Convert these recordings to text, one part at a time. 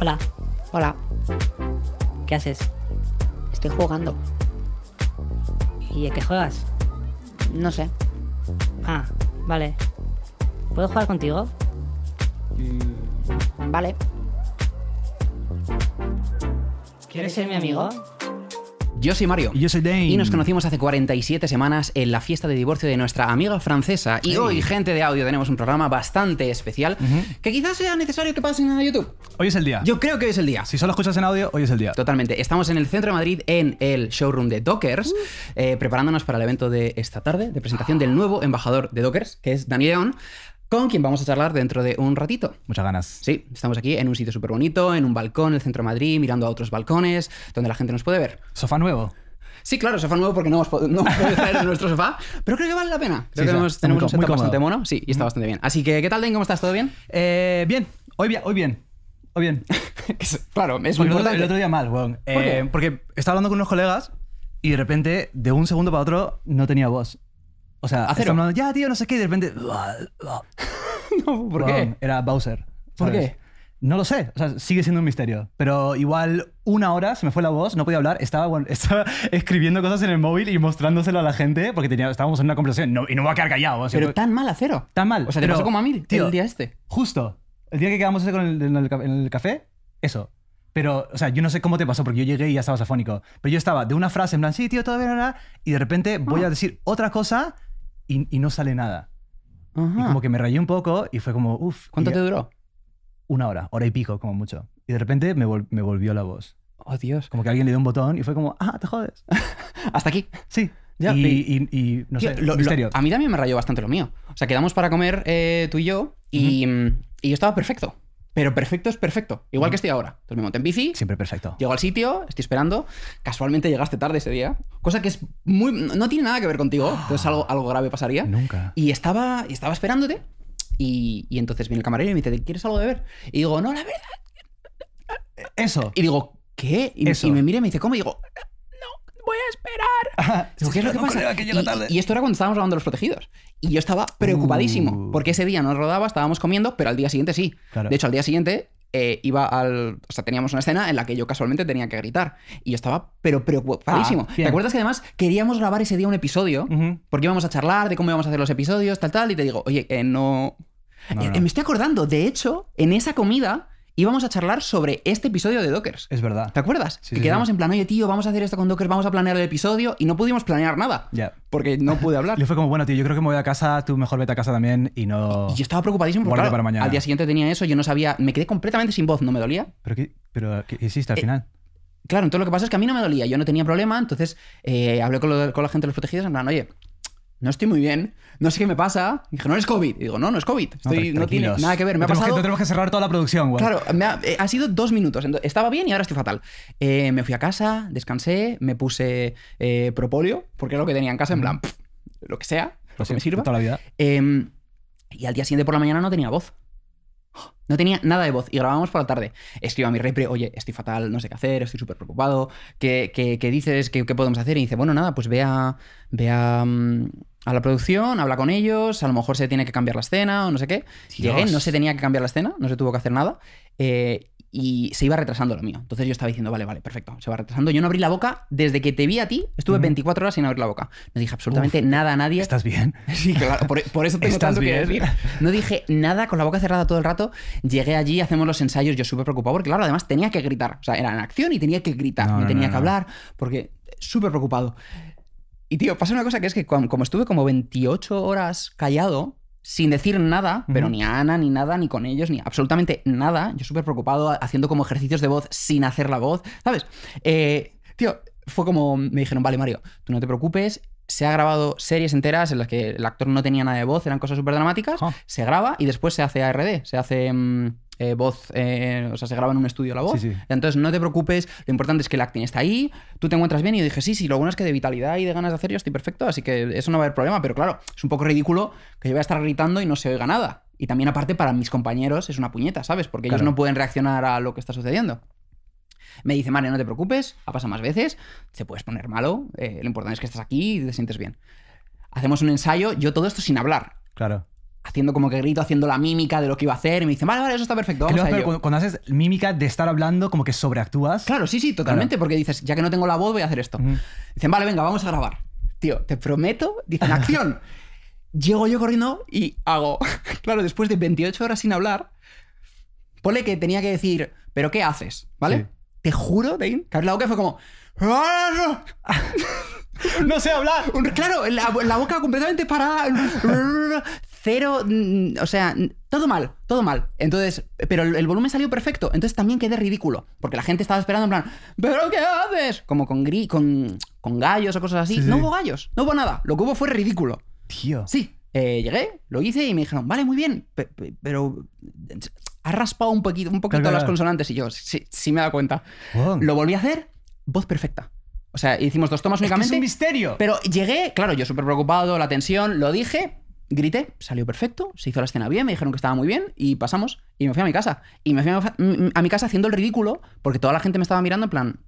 Hola. Hola. ¿Qué haces? Estoy jugando. ¿Y a qué juegas? No sé. Ah, vale. ¿Puedo jugar contigo? Mm, vale. ¿Quieres ser mi amigo? Yo soy Mario. yo soy Dane. Y nos conocimos hace 47 semanas en la fiesta de divorcio de nuestra amiga francesa. Y hoy, gente de audio, tenemos un programa bastante especial que quizás sea necesario que pasen a YouTube. Hoy es el día. Yo creo que hoy es el día. Si solo escuchas en audio, hoy es el día. Totalmente. Estamos en el centro de Madrid, en el showroom de Dockers, uh. eh, preparándonos para el evento de esta tarde, de presentación del nuevo embajador de Dockers, que es Dani León con quien vamos a charlar dentro de un ratito. Muchas ganas. Sí, estamos aquí en un sitio súper bonito, en un balcón, en el centro de Madrid, mirando a otros balcones, donde la gente nos puede ver. Sofá nuevo. Sí, claro, sofá nuevo porque no hemos traer nuestro sofá, pero creo que vale la pena. Creo que tenemos, un set bastante mono, sí, y está bastante bien. Así que, ¿qué tal, Dani? ¿Cómo estás? ¿Todo bien? Eh, bien, hoy, bien. hoy bien o bien. claro, es muy el el otro día mal, weón. Eh, porque estaba hablando con unos colegas y de repente, de un segundo para otro, no tenía voz. O sea, estaba ya, tío, no sé qué, y de repente. no, ¿por qué? Era Bowser. ¿Por qué? No lo sé, o sea, sigue siendo un misterio. Pero igual una hora se me fue la voz, no podía hablar, estaba, estaba escribiendo cosas en el móvil y mostrándoselo a la gente porque tenía, estábamos en una conversación y no me voy a quedar callado. O pero tan mal a cero. Tan mal. O sea, te pero, pasó como a mil tío, el día este. Justo. El día que quedamos en, el, café, eso. Pero, o sea, yo no sé cómo te pasó, porque yo llegué y ya estabas afónico. Pero yo estaba de una frase en plan, sí, tío, todo bien, nada. Y de repente voy a ah. decir otra cosa y, no sale nada. Y como que me rayé un poco y fue como, uff. ¿Cuánto te duró? Una hora, hora y pico, como mucho. Y de repente me, volvió la voz. Oh, Dios. Como que alguien le dio un botón y fue como, ah, te jodes. Hasta aquí. Sí. y, no sé, lo, misterio. a mí también me rayó bastante lo mío. O sea, quedamos para comer eh, tú y yo y. Y yo estaba perfecto. Pero perfecto es perfecto. Igual que estoy ahora. Entonces me monté en bici. Siempre perfecto. Llego al sitio, estoy esperando. Casualmente llegaste tarde ese día. Cosa que es muy. No tiene nada que ver contigo. Entonces algo, algo grave pasaría. Nunca. Y estaba, estaba esperándote. Y, entonces viene el camarero y me dice: ¿Quieres algo de ver? Y digo: No, la verdad. Eso. Y digo: ¿Qué? y me mira y me dice: ¿Cómo? Y digo: voy a esperar. ¿Qué es lo que pasa? y, esto era cuando estábamos grabando Los Protegidos. Y yo estaba preocupadísimo, uh. porque ese día no rodaba, estábamos comiendo, pero al día siguiente sí. De hecho, al día siguiente eh, iba al. O sea, teníamos una escena en la que yo casualmente tenía que gritar. Y yo estaba, pero preocupadísimo. Ah, ¿Te acuerdas que además queríamos grabar ese día un episodio? Porque íbamos a charlar de cómo íbamos a hacer los episodios, tal, tal. Y te digo, oye, eh, eh, no. Me estoy acordando, de hecho, en esa comida íbamos a charlar sobre este episodio de Dockers. Es verdad. ¿Te acuerdas? Sí, que quedamos en plan, oye, tío, vamos a hacer esto con Dockers, vamos a planear el episodio y no pudimos planear nada. Ya. Porque no pude hablar. yo fue como, bueno, tío, yo creo que me voy a casa, tú mejor vete a casa también y no. Y, yo estaba preocupadísimo porque al día siguiente tenía eso, yo no sabía, me quedé completamente sin voz, no me dolía. ¿Pero qué, pero, ¿qué hiciste al eh, final? Claro, entonces lo que pasa es que a mí no me dolía, yo no tenía problema, entonces eh, hablé con, con la gente de los protegidos en plan, oye, no estoy muy bien, no sé qué me pasa. dije, no es COVID. digo, no, no es COVID. no, tiene nada que ver. Me ha pasado. Que, tenemos que cerrar toda la producción, Claro, me eh, ha, sido dos minutos. Estaba bien y ahora estoy fatal. Eh, me fui a casa, descansé, me puse eh, porque era lo que tenía en casa, en plan, lo que sea, lo pues que me sirva. Toda la vida. Em, y al día siguiente por la mañana no tenía voz. No tenía nada de voz y grabábamos por la tarde. Escribo a mi repre, oye, estoy fatal, no sé qué hacer, estoy súper preocupado. ¿Qué, dices? ¿Qué, podemos hacer? Y dice, bueno, nada, pues vea, vea mm, a la producción, habla con ellos, a lo mejor se tiene que cambiar la escena o no sé qué. Llegué, no se tenía que cambiar la escena, no se tuvo que hacer nada. Eh, y se iba retrasando lo mío. Entonces yo estaba diciendo, vale, vale, perfecto, se va retrasando. Yo no abrí la boca desde que te vi a ti, estuve 24 mm. horas sin abrir la boca. No dije absolutamente nada a nadie. ¿Estás bien? Sí, claro, por, eso No dije nada, con la boca cerrada todo el rato. Llegué allí, hacemos los ensayos, yo súper preocupado, porque claro, además tenía que gritar. O sea, era en acción y tenía que gritar, no, tenía que hablar, porque súper preocupado. Y tío, pasa una cosa que es que como, estuve como 28 horas callado, sin decir nada, pero ni a Ana, ni nada, ni con ellos, ni absolutamente nada, yo súper preocupado haciendo como ejercicios de voz sin hacer la voz, ¿sabes? Eh, tío, fue como me dijeron, vale Mario, tú no te preocupes, se ha grabado series enteras en las que el actor no tenía nada de voz, eran cosas súper dramáticas, se graba y después se hace ARD, se hace... Mm, eh, voz, eh, o sea, se graba en un estudio la voz. Entonces no te preocupes, lo importante es que el acting está ahí, tú te encuentras bien y yo dije, sí, sí, lo bueno es que de vitalidad y de ganas de hacer yo estoy perfecto, así que eso no va a haber problema, pero claro, es un poco ridículo que yo voy a estar gritando y no se oiga nada. Y también aparte para mis compañeros es una puñeta, ¿sabes? Porque ellos no pueden reaccionar a lo que está sucediendo. Me dice, Mario, no te preocupes, ha pasado más veces, te puedes poner malo, eh, lo importante es que estás aquí y te sientes bien. Hacemos un ensayo, yo todo esto sin hablar. Claro haciendo como que grito, haciendo la mímica de lo que iba a hacer. Y me dicen, vale, vale, eso está perfecto. Vamos a Cuando, haces mímica de estar hablando, como que sobreactúas. Claro, sí, sí, totalmente. Porque dices, ya que no tengo la voz, voy a hacer esto. Dicen, vale, venga, vamos a grabar. Tío, te prometo. Dicen, acción. Llego yo corriendo y hago. claro, después de 28 horas sin hablar, ponle que tenía que decir, ¿pero qué haces? ¿Vale? Te juro, Dane, que fue como. ¡Ah, no sé hablar. Claro, la, boca completamente parada. Cero, mm, o sea, todo mal, todo mal. Entonces, pero el, volumen salió perfecto. Entonces también quedé ridículo. Porque la gente estaba esperando en plan, ¿pero qué haces? Como con con, gallos o cosas así. No hubo gallos, no hubo nada. Lo que hubo fue ridículo. Tío. Sí. Eh, llegué, lo hice y me dijeron, vale, muy bien, pero ha raspado un poquito, un poquito las consonantes. Y yo, sí, me he dado cuenta. Lo volví a hacer, voz perfecta. O sea, hicimos dos tomas únicamente. Es, un misterio. Pero llegué, claro, yo súper preocupado, la tensión, lo dije, grité, salió perfecto, se hizo la escena bien, me dijeron que estaba muy bien y pasamos. Y me fui a mi casa. Y me fui a mi casa haciendo el ridículo porque toda la gente me estaba mirando en plan,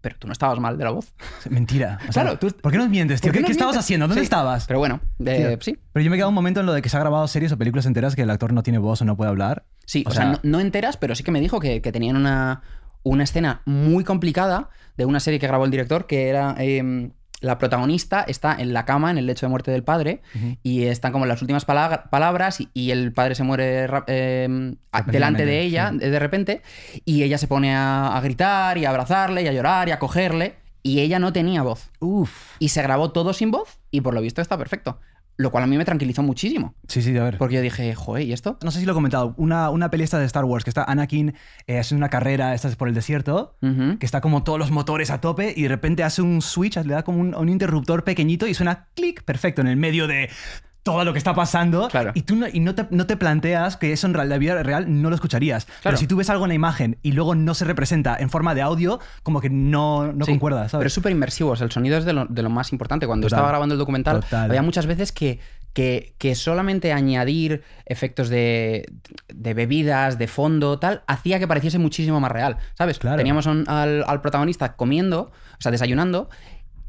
pero tú no estabas mal de la voz. Mentira. O sea, claro, ¿Por qué nos mientes, tío? ¿Qué, estabas haciendo? ¿Dónde estabas? Pero bueno, eh, sí. Pero yo me he un momento en lo de que se ha grabado series o películas enteras que el actor no tiene voz o no puede hablar. Sí, o, sea, no, enteras, pero sí que me dijo que, que tenían una, una escena muy complicada de una serie que grabó el director, que era... Em, la protagonista está en la cama, en el lecho de muerte del padre, y están como las últimas palabras y, el padre se muere em, delante de ella de repente, y ella se pone a, gritar y a abrazarle y a llorar y a cogerle, y ella no tenía voz. Y se grabó todo sin voz, y por lo visto está perfecto. Lo cual a mí me tranquilizó muchísimo. Sí, sí, a ver. Porque yo dije, joder, ¿y esto? No sé si lo he comentado. Una, una de Star Wars, que está Anakin eh, haciendo una carrera, esta es por el desierto, que está como todos los motores a tope y de repente hace un switch, le da como un interruptor pequeñito y suena clic, perfecto, en el medio de todo lo que está pasando y tú no, y no, te, planteas que eso en la vida real no lo escucharías. Pero si tú ves algo en la imagen y luego no se representa en forma de audio, como que no, no sí, Pero es súper inmersivo, el sonido es de lo, de más importante. Cuando estaba grabando el documental, había muchas veces que, que, solamente añadir efectos de, bebidas, de fondo, tal, hacía que pareciese muchísimo más real, ¿sabes? Teníamos al protagonista comiendo, o sea, desayunando,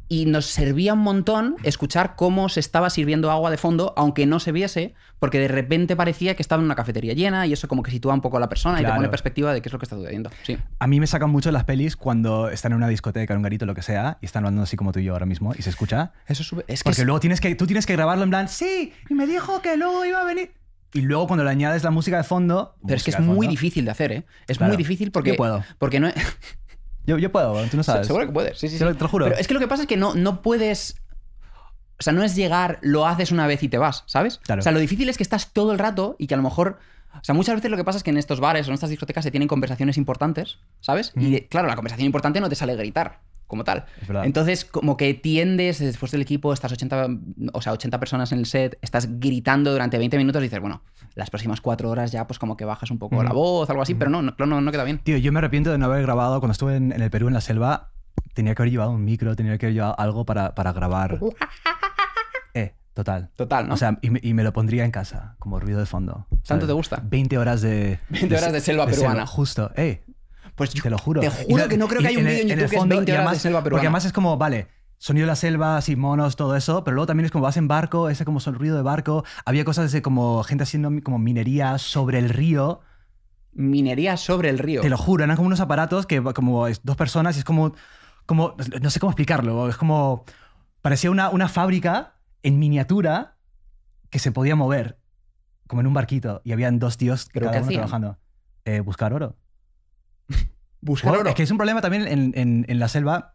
y nos servía un montón escuchar cómo se estaba sirviendo agua de fondo, aunque no se viese, porque de repente parecía que estaba en una cafetería llena y eso como que sitúa un poco a la persona y te pone perspectiva de qué es lo que está sucediendo. Sí. A mí me sacan mucho las pelis cuando están en una discoteca, en un garito, lo que sea, y están hablando así como tú y yo ahora mismo y se escucha. Eso Es porque luego tienes que, tú tienes que grabarlo en plan, sí, y me dijo que luego iba a venir. Y luego cuando le añades la música de fondo... Pero es que es muy difícil de hacer, ¿eh? Es muy difícil porque... puedo. Porque no... Yo, puedo, tú no sabes. Seguro que puedes, Te, Lo, juro. es que lo que pasa es que no, no puedes. O sea, no es llegar, lo haces una vez y te vas, ¿sabes? O sea, lo difícil es que estás todo el rato y que a lo mejor. O sea, muchas veces lo que pasa es que en estos bares o en estas discotecas se tienen conversaciones importantes, ¿sabes? Y claro, la conversación importante no te sale gritar como tal. Entonces, como que tiendes después del equipo, estás 80, o sea, 80 personas en el set, estás gritando durante 20 minutos y dices, bueno, las próximas cuatro horas ya pues como que bajas un poco la voz, algo así, pero no, no, no, queda bien. Tío, yo me arrepiento de no haber grabado cuando estuve en, el Perú, en la selva, tenía que haber llevado un micro, tenía que haber llevado algo para, grabar. eh, Total. Total, ¿no? O sea, y me, lo pondría en casa, como ruido de fondo. ¿Tanto te gusta? 20 horas de... 20 horas de selva peruana. justo. eh, Pues te lo juro. Te juro que no creo que haya un vídeo en 20 horas de selva peruana. Porque además es como, vale, sonido de la selva, así monos, todo eso, pero luego también es como vas en barco, ese como son de barco, había cosas de como gente haciendo como minería sobre el río. Minería sobre el río. Te lo juro, eran como unos aparatos que como dos personas y es como, como no sé cómo explicarlo, es como, parecía una, una fábrica en miniatura que se podía mover, como en un barquito, y habían dos tíos cada uno trabajando. Eh, buscar oro. buscar oro. Es que es un problema también en la selva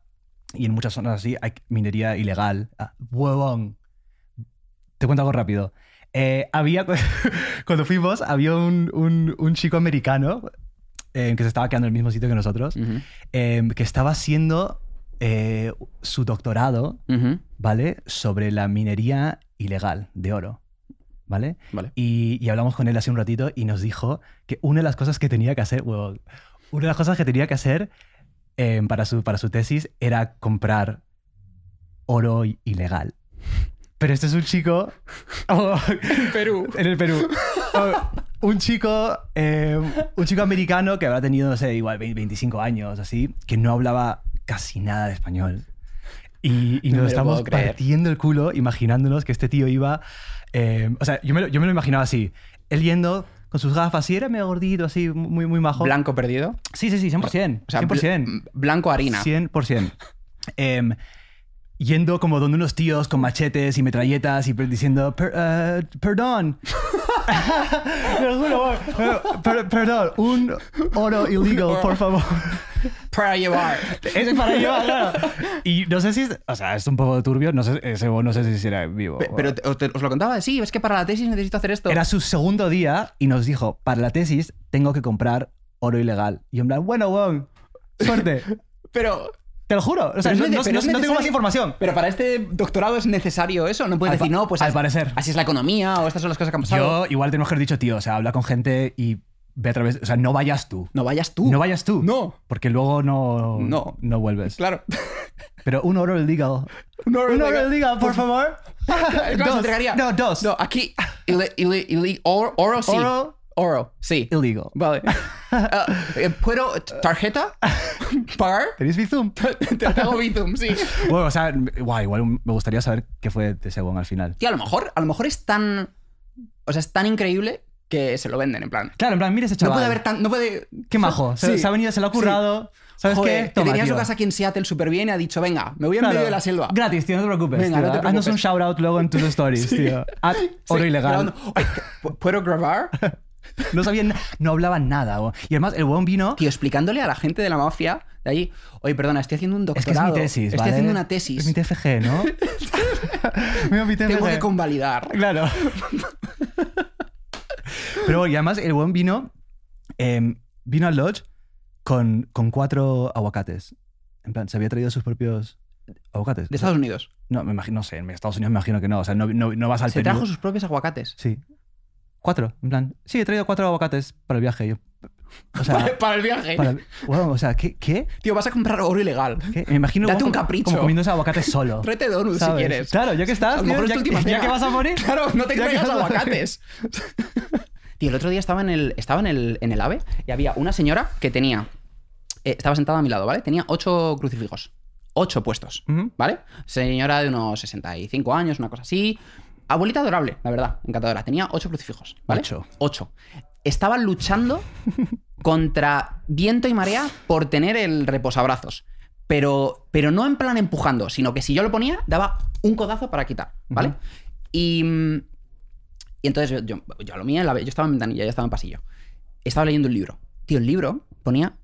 y en muchas zonas así hay minería ilegal. Ah, huevón. Te cuento algo rápido. Eh, había, cuando fuimos, había un, un, chico americano eh, que se estaba quedando en el mismo sitio que nosotros, em, que estaba haciendo eh, su doctorado, ¿vale? Sobre la minería ilegal de oro. ¿Vale? Y, y, hablamos con él hace un ratito y nos dijo que una de las cosas que tenía que hacer, ¡Huevón! una de las cosas que tenía que hacer Em, para, su, para su tesis era comprar oro ilegal. Pero este es un chico. Oh, en Perú. En el Perú. Oh, un chico. Em, un chico americano que habrá tenido, no sé, igual 25 años, así, que no hablaba casi nada de español. Y, nos estamos partiendo el culo imaginándonos que este tío iba. Em, o sea, yo me, lo, yo me lo imaginaba así. Él yendo con sus gafas y era medio gordito, así, muy, muy majo. ¿Blanco perdido? Sí, sí, sí, 100%. O sea, 100%. blanco harina. 100%. eh, em, yendo como donde unos tíos con machetes y metralletas y diciendo, eh, perdón. perdón, un oro ilegal, por favor. Para llevar. Es para llevar, claro. Y no sé si, o sea, es un poco turbio, no sé, no sé si será vivo. Pero os, lo contaba, sí, es que para la tesis necesito hacer esto. Era su segundo día y nos dijo, para la tesis tengo que comprar oro ilegal. Y yo en plan, bueno, bueno suerte. Pero, Te lo juro. O sea, no, tengo más información. pero para este doctorado es necesario eso. No puedes decir, no, pues. al parecer. Así es la economía o estas son las cosas que han pasado. Yo igual Tengo que haber dicho, tío, o sea, habla con gente y ve a través, o sea, no vayas tú. No vayas tú. No vayas tú. No. Porque luego no, no. no vuelves. Claro. Pero un oro legal. Un oro un legal. por favor. dos. No, dos. No, aquí. oro sí. Oro. Oro, sí. Illegal. Vale. Eh, eh, ¿Puedo tarjeta? ¿Par? ¿Tenéis Bizum? Tengo Bizum, sí. Bueno, o sea, igual me gustaría saber qué fue de Según al final. Tío, a lo mejor, a lo mejor es tan. O sea, es tan increíble que se lo venden, en plan. Claro, en plan, mira ese chaval. No puede haber tan. No puede... Qué majo. Se, sí. se ha venido, se lo ha currado. ¿Sabes qué? Toma, que tenía su casa aquí en Seattle súper bien y ha dicho, venga, me voy en medio de la selva. Gratis, tío, no te preocupes. Venga, no te preocupes. Haznos un shout out luego en tus stories, tío. At oro ilegal. ¿Puedo grabar? No sabían, no hablaban nada. Y además, el buen vino. Tío, explicándole a la gente de la mafia de allí, oye, perdona, estoy haciendo un doctorado. Es que es mi tesis. Estoy haciendo una tesis. Es mi TFG, ¿no? Tengo que convalidar. Claro. Pero y además el buen vino, em, vino al Lodge con, con cuatro aguacates. En plan, se había traído sus propios aguacates. ¿De Estados Unidos? No, me imagino, no sé, en Estados Unidos me imagino que no. O sea, no, no, no vas al Se trajo sus propios aguacates. Sí. Cuatro, en plan. Sí, he traído cuatro aguacates para el viaje. Yo, para, el viaje. wow, o sea, ¿qué? qué? Tío, vas a comprar oro ilegal. Me imagino Date un capricho. como comiendo ese aguacate solo. Tráete donuts si quieres. Claro, ya que estás, ya, que vas a morir. Claro, no te traigas aguacates y el otro día estaba en el, estaba en el, en el AVE y había una señora que tenía. Eh, estaba sentada a mi lado, ¿vale? Tenía ocho crucifijos. Ocho puestos, ¿vale? Señora de unos 65 años, una cosa así. Abuelita adorable, la verdad, encantadora. Tenía ocho crucifijos, ¿vale? Ocho. Ocho. Estaba luchando contra viento y marea por tener el reposabrazos. Pero, pero no en plan empujando, sino que si yo lo ponía, daba un codazo para quitar, ¿vale? Y mm, y entonces yo, yo, yo lo mía, yo estaba en ventanilla, yo estaba en pasillo. Estaba leyendo un libro. Tío, el libro ponía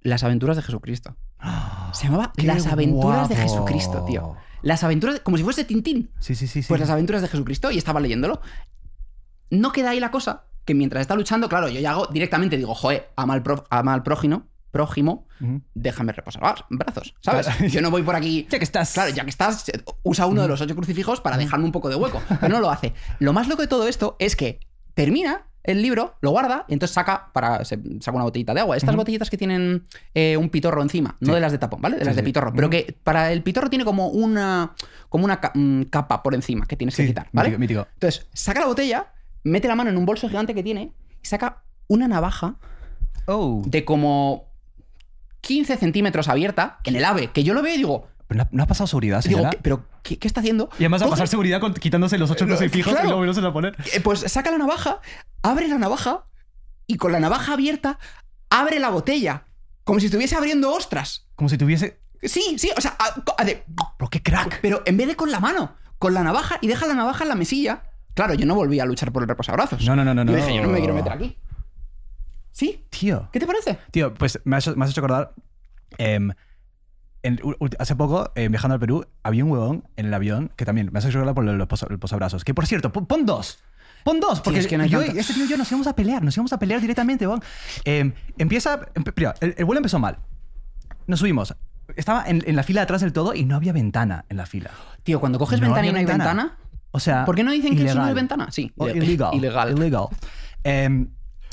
Las aventuras de Jesucristo. Se llamaba Las aventuras de Jesucristo, tío. Las aventuras, como si fuese Tintín. Sí, sí, sí, sí. Pues las aventuras de Jesucristo y estaba leyéndolo. No queda ahí la cosa, que mientras está luchando, claro, yo ya hago directamente, digo, joe, a mal ama al prójimo, prójimo, déjame reposar brazos, ¿sabes? Yo no voy por aquí. Ya que estás. Claro, ya que estás, usa uno de los ocho crucifijos para dejarme un poco de hueco. Pero no lo hace. Lo más loco de todo esto es que termina el libro, lo guarda y entonces saca, para, saca una botellita de agua. Estas botellitas que tienen eh, un pitorro encima, no de las de tapón, ¿vale? De las de pitorro. Pero que para el pitorro tiene como una, como una mm, capa por encima que tienes que quitar, ¿vale? Entonces, saca la botella, mete la mano en un bolso gigante que tiene y saca una navaja oh. de como 15 centímetros abierta en el ave, que yo lo veo y digo, no, ha pasado seguridad, señora. ¿pero qué, está haciendo? Y además a pasar seguridad quitándose los ocho crucifijos fijos y luego no se la poner. Eh, pues saca la navaja, abre la navaja y con la navaja abierta abre la botella. Como si estuviese abriendo ostras. Como si tuviese... Sí, sí, o sea... Pero qué crack. Pero en vez de con la mano, con la navaja y deja la navaja en la mesilla. Claro, yo no volví a luchar por el reposabrazos. No, no, no, no. no. yo no me quiero meter aquí. Sí. Tío. ¿Qué te parece? Tío, pues me has, hecho acordar. Em, hace poco, eh, viajando al Perú, había un huevón en el avión que también me has hecho acordar por los posabrazos. Que por cierto, pon, dos. Pon dos, porque es yo, este tío y yo nos íbamos a pelear, nos íbamos a pelear directamente, huevón. Em, empieza. Em, el- vuelo empezó mal. Nos subimos. Estaba en, la fila de atrás del todo y no había ventana en la fila. Tío, cuando coges ventana y no hay ventana. O sea. ¿Por qué no dicen que eso no es ventana? Sí, ilegal. ilegal. Ilegal.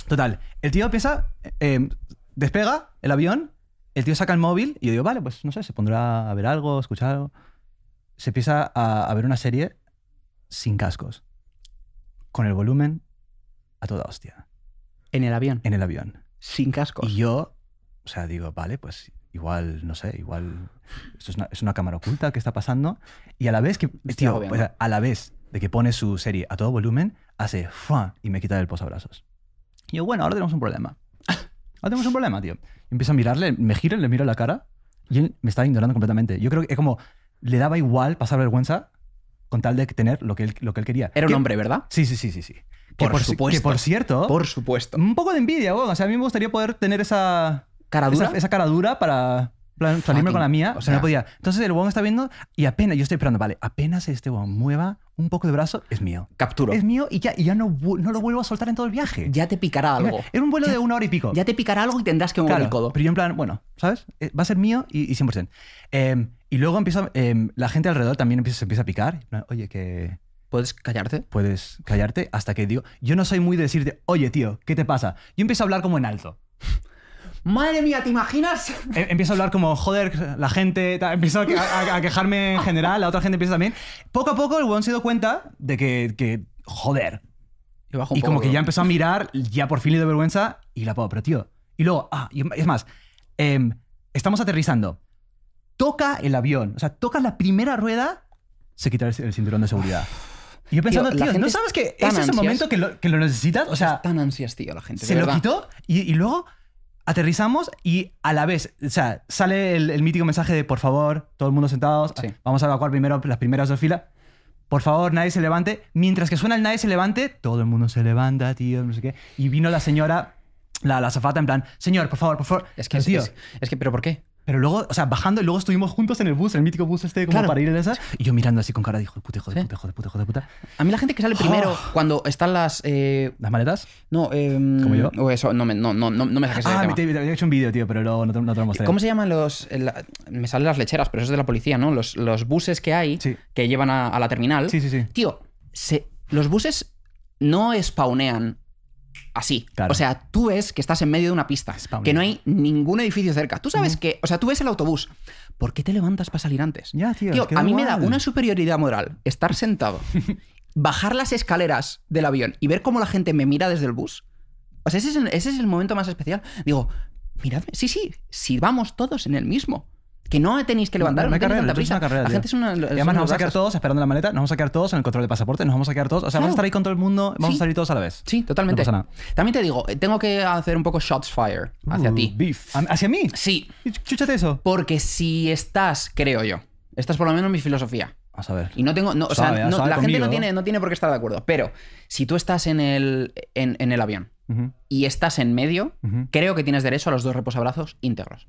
Total, el tío empieza, eh, despega el avión, el tío saca el móvil y yo digo, vale, pues no sé, se pondrá a ver algo, escuchar algo. Se empieza a, ver una serie sin cascos, con el volumen a toda hostia, En el avión. en el avión. Sin cascos. Y yo, o sea, digo, vale, pues igual, no sé, igual esto es una, cámara oculta que está pasando. Y a la vez que, tío, a la vez de que pone su serie a todo volumen, hace ¡fuá! y me quita el posabrazos. Y yo, bueno, ahora tenemos un problema. ahora tenemos un problema, tío. Y empiezo a mirarle, me giro, le miro la cara y él me está ignorando completamente. Yo creo que es como, le daba igual pasar vergüenza con tal de tener lo que él, lo que él quería. Era un hombre, ¿verdad? Sí, sí, sí, sí, sí. Por, supuesto. Que por cierto. Por supuesto. Un poco de envidia, bueno. O sea, a mí me gustaría poder tener esa. ¿Cara esa cara dura para plan, salirme ah, con la mía, o sea, no podía. Entonces el weón está viendo y apenas, yo estoy esperando, vale, apenas este weón mueva un poco de brazo, es mío. Capturo. Es mío y ya, y ya no, no lo vuelvo a soltar en todo el viaje. Ya te picará algo. Era un vuelo de una hora y pico. Ya te picará algo y tendrás que mover el codo. Pero yo en plan, bueno, ¿sabes? Eh, va a ser mío y, 100%. Em, y luego empieza, em, la gente alrededor también empieza, se empieza a picar. Oye, que... ¿Puedes callarte? Puedes callarte hasta que digo, yo no soy muy de decirte, oye tío, ¿qué te pasa? Yo empiezo a hablar como en alto. Madre mía, ¿te imaginas? Em, empiezo a hablar como, joder, la gente, empiezo a, quejarme en general, la otra gente empieza también. Poco a poco el weón se dio cuenta de que, joder. Y, como que ya empezó a mirar, ya por fin le dio vergüenza y la puedo, pero tío. Y luego, ah, y es más, em, estamos aterrizando. Toca el avión, o sea, toca la primera rueda, se quita el, cinturón de seguridad. Y yo pensando, tío, ¿no sabes que ese es el momento que lo, necesitas? O sea, tan ansias, tío, la gente. Se lo quitó y, y luego aterrizamos y a la vez, o sea, sale el, mítico mensaje de por favor, todo el mundo sentados, vamos a evacuar primero las primeras dos filas. Por favor, nadie se levante. Mientras que suena el nadie se levante, todo el mundo se levanta, tío, no sé qué. Y vino la señora, la, la zafata, en plan, señor, por favor, por favor. Es que, tío, es que, ¿pero por qué? Pero luego, o sea, bajando, y luego estuvimos juntos en el bus, el mítico bus este, como para ir en esa. Y yo mirando así con cara, dijo, puta, hijo de puta, hijo de puta, hijo de puta. A mí la gente que sale ¡Ah! primero cuando están las... Eh, ¿Las maletas? no, em, ¿Como yo? o eso, no, me, no, no, no, me saques Ah, tema. te, te había hecho un vídeo, tío, pero no te, lo mostré. ¿Cómo se llaman los...? me salen las lecheras, pero eso es de la policía, ¿no? Los, los buses que hay que llevan a, la terminal. Sí, sí, sí. Tío, se- los buses no spawnean así. O sea, tú ves que estás en medio de una pista, que no hay ningún edificio cerca. Tú sabes que, o sea, tú ves el autobús. ¿Por qué te levantas para salir antes? Ya, a mí me da una superioridad moral estar sentado, bajar las escaleras del avión y ver cómo la gente me mira desde el bus. O sea, ese es el, momento más especial. Digo, miradme, sí, sí, si vamos todos en el mismo. Que no tenéis que levantar, no, carrera, tanta la gente es una, y además nos vamos a quedar todos esperando la maleta, nos vamos a quedar todos en el control de pasaporte, nos vamos a quedar todos. O sea, vamos a estar ahí con todo el mundo, vamos a salir todos a la vez. Sí, totalmente. También te digo, tengo que hacer un poco shots fire hacia uh, ti. ¿Hacia mí? Sí. Chúchate eso. Porque si estás, creo yo, Estás por lo menos mi filosofía. A saber. Y no tengo. o sea, la gente no tiene, no tiene por qué estar de acuerdo. Pero si tú estás en el, en, el avión y estás en medio, creo que tienes derecho a los dos reposabrazos íntegros.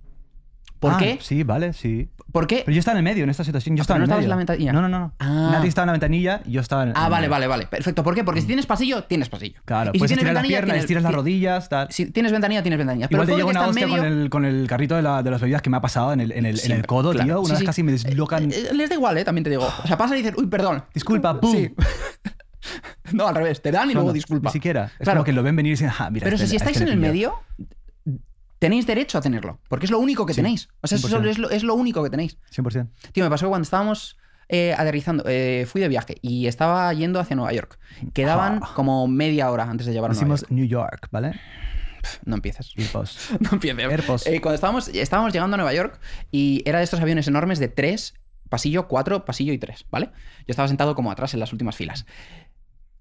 ¿Por ah, qué? Sí, vale, sí. ¿Por qué? Pero yo estaba en el medio en esta situación. Yo ah, estaba pero no en estabas en la ventanilla. No, no, no. Ah. Nadie estaba en la ventanilla, yo estaba en el, Ah, vale, vale, vale. Perfecto. ¿Por qué? Porque si tienes pasillo, tienes pasillo. Claro, y si tienes estirar ventanilla, las piernas, tienes... las rodillas, tal. Si tienes ventanilla, tienes ventanilla. Pero Igual te llega una hostia con, el, carrito de, las bebidas que me ha pasado en el, codo, tío. unas vez casi me deslocan. Eh, eh, les da igual, ¿eh? También te digo. O sea, pasa y dices, uy, perdón. Disculpa, pum. no, al revés. Te dan y luego disculpa. Ni siquiera. Es claro. como que lo ven venir y dicen, ah, mira. Pero si este estáis en el medio, tenéis derecho a tenerlo, porque es lo único que tenéis. O sea, es, lo, único que tenéis. 100%. Tío, me pasó cuando estábamos eh, aterrizando, eh, fui de viaje y estaba yendo hacia Nueva York. Quedaban ah. como media hora antes de llevarnos. Hicimos New York, ¿vale? No empieces. Airpost. no empieces. Airpost. Eh, cuando estábamos, estábamos llegando a Nueva York y era de estos aviones enormes de tres, pasillo, cuatro, pasillo y tres, ¿vale? Yo estaba sentado como atrás en las últimas filas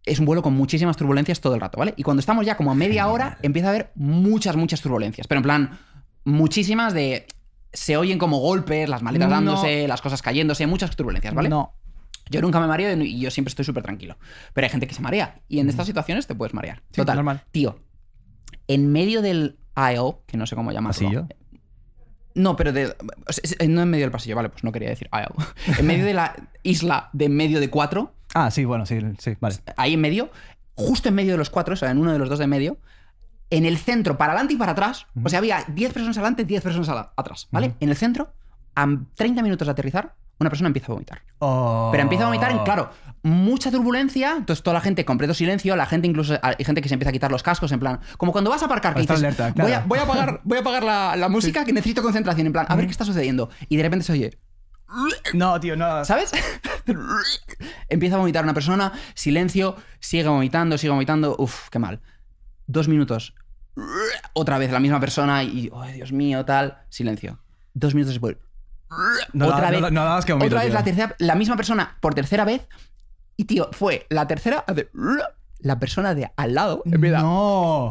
es un vuelo con muchísimas turbulencias todo el rato, ¿vale? Y cuando estamos ya como a media hora, empieza a haber muchas, muchas turbulencias. Pero en plan, muchísimas de. Se oyen como golpes, las maletas dándose, las cosas cayéndose, muchas turbulencias, ¿vale? No. Yo nunca me mareo y yo siempre estoy súper tranquilo. Pero hay gente que se marea. Y en estas situaciones te puedes marear. Total. Tío, en medio del IO, e que no sé cómo llamarlo. ¿Pasillo? No, pero de, no en medio del pasillo, vale, pues no quería decir IO. E en medio de la isla de medio de cuatro, Ah, sí, bueno, sí, sí, vale. Ahí en medio, justo en medio de los cuatro, o sea, en uno de los dos de medio, en el centro, para adelante y para atrás, o sea, había 10 personas adelante, 10 personas atrás, ¿vale? En el centro, a 30 minutos de aterrizar, una persona empieza a vomitar. Pero empieza a vomitar en, oh. claro, mucha turbulencia, entonces toda la gente completo silencio, la gente incluso, ah, hay gente que se empieza a quitar los cascos, en plan, como cuando vas a aparcar, que voy, a, apagar, voy a apagar la, música, que necesito concentración, en plan, a ver qué está sucediendo. Y de repente se oye... No, tío, no. ¿Sabes? Empieza a vomitar una persona, silencio, sigue vomitando, sigue vomitando. Uf, qué mal. Dos minutos. Otra vez la misma persona y, oh, Dios mío, tal. Silencio. Dos minutos después. otra vez, nada más que Otra vez la, tercera, la misma persona por tercera vez. Y, tío, fue la tercera. La persona de al lado. Empieza, no.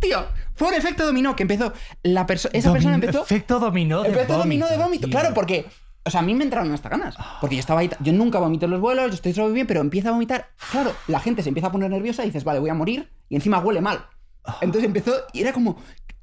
Tío, fue un efecto dominó que empezó. La esa persona empezó. Efecto dominó. De efecto dominó de vómito. Claro, porque o sea, a mí me entraron hasta ganas. Ah. Porque yo estaba ahí, yo nunca vomito en los vuelos, yo estoy solo bien, pero empieza a vomitar. Claro, la gente se empieza a poner nerviosa y dices, vale, voy a morir. Y encima huele mal. Ah. Entonces empezó y era como,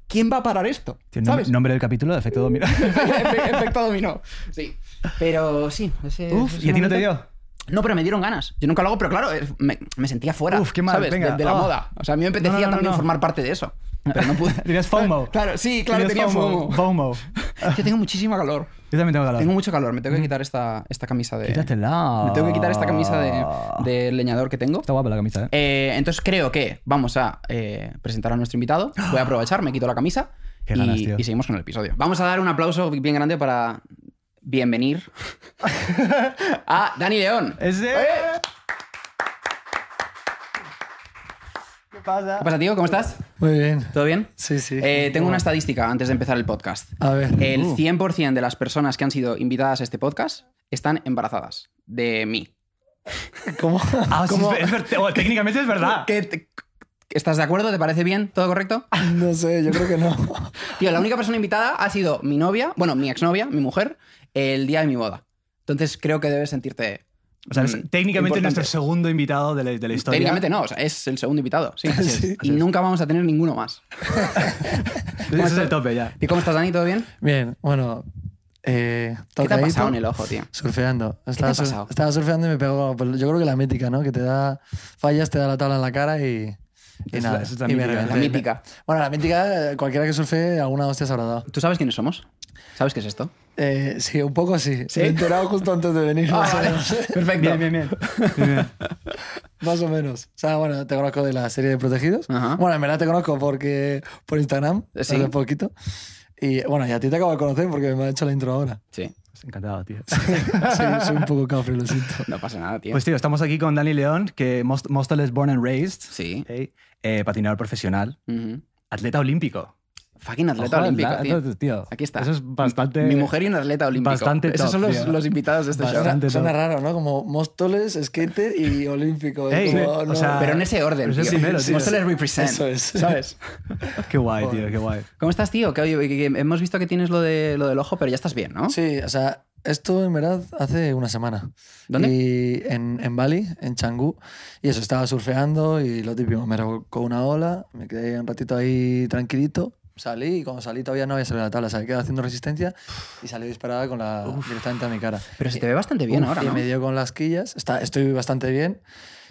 ¿quién va a parar esto? ¿Sabes? nombre del capítulo de efecto dominó. efecto dominó, sí. Pero sí. Ese, Uf, ¿y a ti no te dio? No, pero me dieron ganas. Yo nunca lo hago, pero claro, eh, me, sentía fuera. Uf, qué de, la moda. O sea, a mí me apetecía también formar parte de eso. Pero no pude. Tenías FOMO. Claro, sí, claro, tenía FOMO. FOMO. Yo tengo muchísimo calor. Yo también tengo calor. Tengo mucho calor. Me tengo que mm. quitar esta, esta camisa de. Quítatela. Me tengo que quitar esta camisa de, leñador que tengo. Está guapa la camisa, ¿eh? eh entonces creo que vamos a eh, presentar a nuestro invitado. Voy a aprovechar, me quito la camisa. y seguimos con el episodio. Vamos a dar un aplauso bien grande para bienvenir a Dani León. ¿Qué pasa? ¿Qué tío? ¿Cómo estás? Muy bien. ¿Todo bien? Sí, sí. Eh, tengo una estadística antes de empezar el podcast. A ver. El 100% uh. de las personas que han sido invitadas a este podcast están embarazadas de mí. ¿Cómo? Ah, técnicamente es verdad. ¿Estás de acuerdo? ¿Te parece bien? ¿Todo correcto? No sé, yo creo que no. Tío, la única persona invitada ha sido mi novia, bueno, mi exnovia, mi mujer, el día de mi boda. Entonces creo que debes sentirte o sea, mm, técnicamente es nuestro segundo invitado de la, historia. Técnicamente no, o sea, es el segundo invitado. Sí, y nunca vamos a tener ninguno más. Ese es el tope ya. ¿Y cómo estás, Dani? ¿Todo bien? Bien, bueno. Eh, ¿Qué te ha pasado en el ojo, tío? Surfeando. Estaba, te ha pasado? estaba surfeando y me pegó. Pues, yo creo que la mítica, ¿no? Que te da fallas, te da la tabla en la cara y. Y nada, la, es la, mítica. Bueno, la mítica, cualquiera que surfe, alguna hostia se habrá dado. ¿Tú sabes quiénes somos? ¿Sabes qué es esto? Eh, sí, un poco sí. Me he enterado justo antes de venir. Ah, Perfecto. Bien, bien, bien. más o menos. O sea, bueno, te conozco de la serie de Protegidos. Bueno, en verdad te conozco porque por Instagram, eh, ¿Sí? hace poquito. Y bueno, y a ti te acabo de conocer porque me ha hecho la intro ahora. Sí. Pues encantado, tío. sí, soy un poco cafre, lo No pasa nada, tío. Pues tío, estamos aquí con Dani León, que Mostel es born and raised. Sí. Eh, patinador profesional. Atleta olímpico. Fucking atleta olímpico, tío. Aquí está. Eso es bastante. Mi mujer y un atleta olímpico. Bastante Esos son los, invitados de este show. Suena raro, ¿no? Como Móstoles, skater y olímpico. Oh, pero en ese orden. Tío. Móstoles represent. Eso es. ¿Sabes? qué guay, tío, qué guay. ¿Cómo estás, tío? Que, oye, hemos visto que tienes lo, de, lo del ojo, pero ya estás bien, ¿no? Sí, o sea, esto en verdad hace una semana. ¿Dónde? en, en, Bali, en Changú. Y eso, estaba surfeando y lo típico, me con una ola, me quedé un ratito ahí tranquilito salí y cuando salí todavía no había salido la tabla, salí quedado haciendo resistencia y salí disparada con la, directamente a mi cara. Pero se te ve bastante bien ahora. me dio con las quillas, está, estoy bastante bien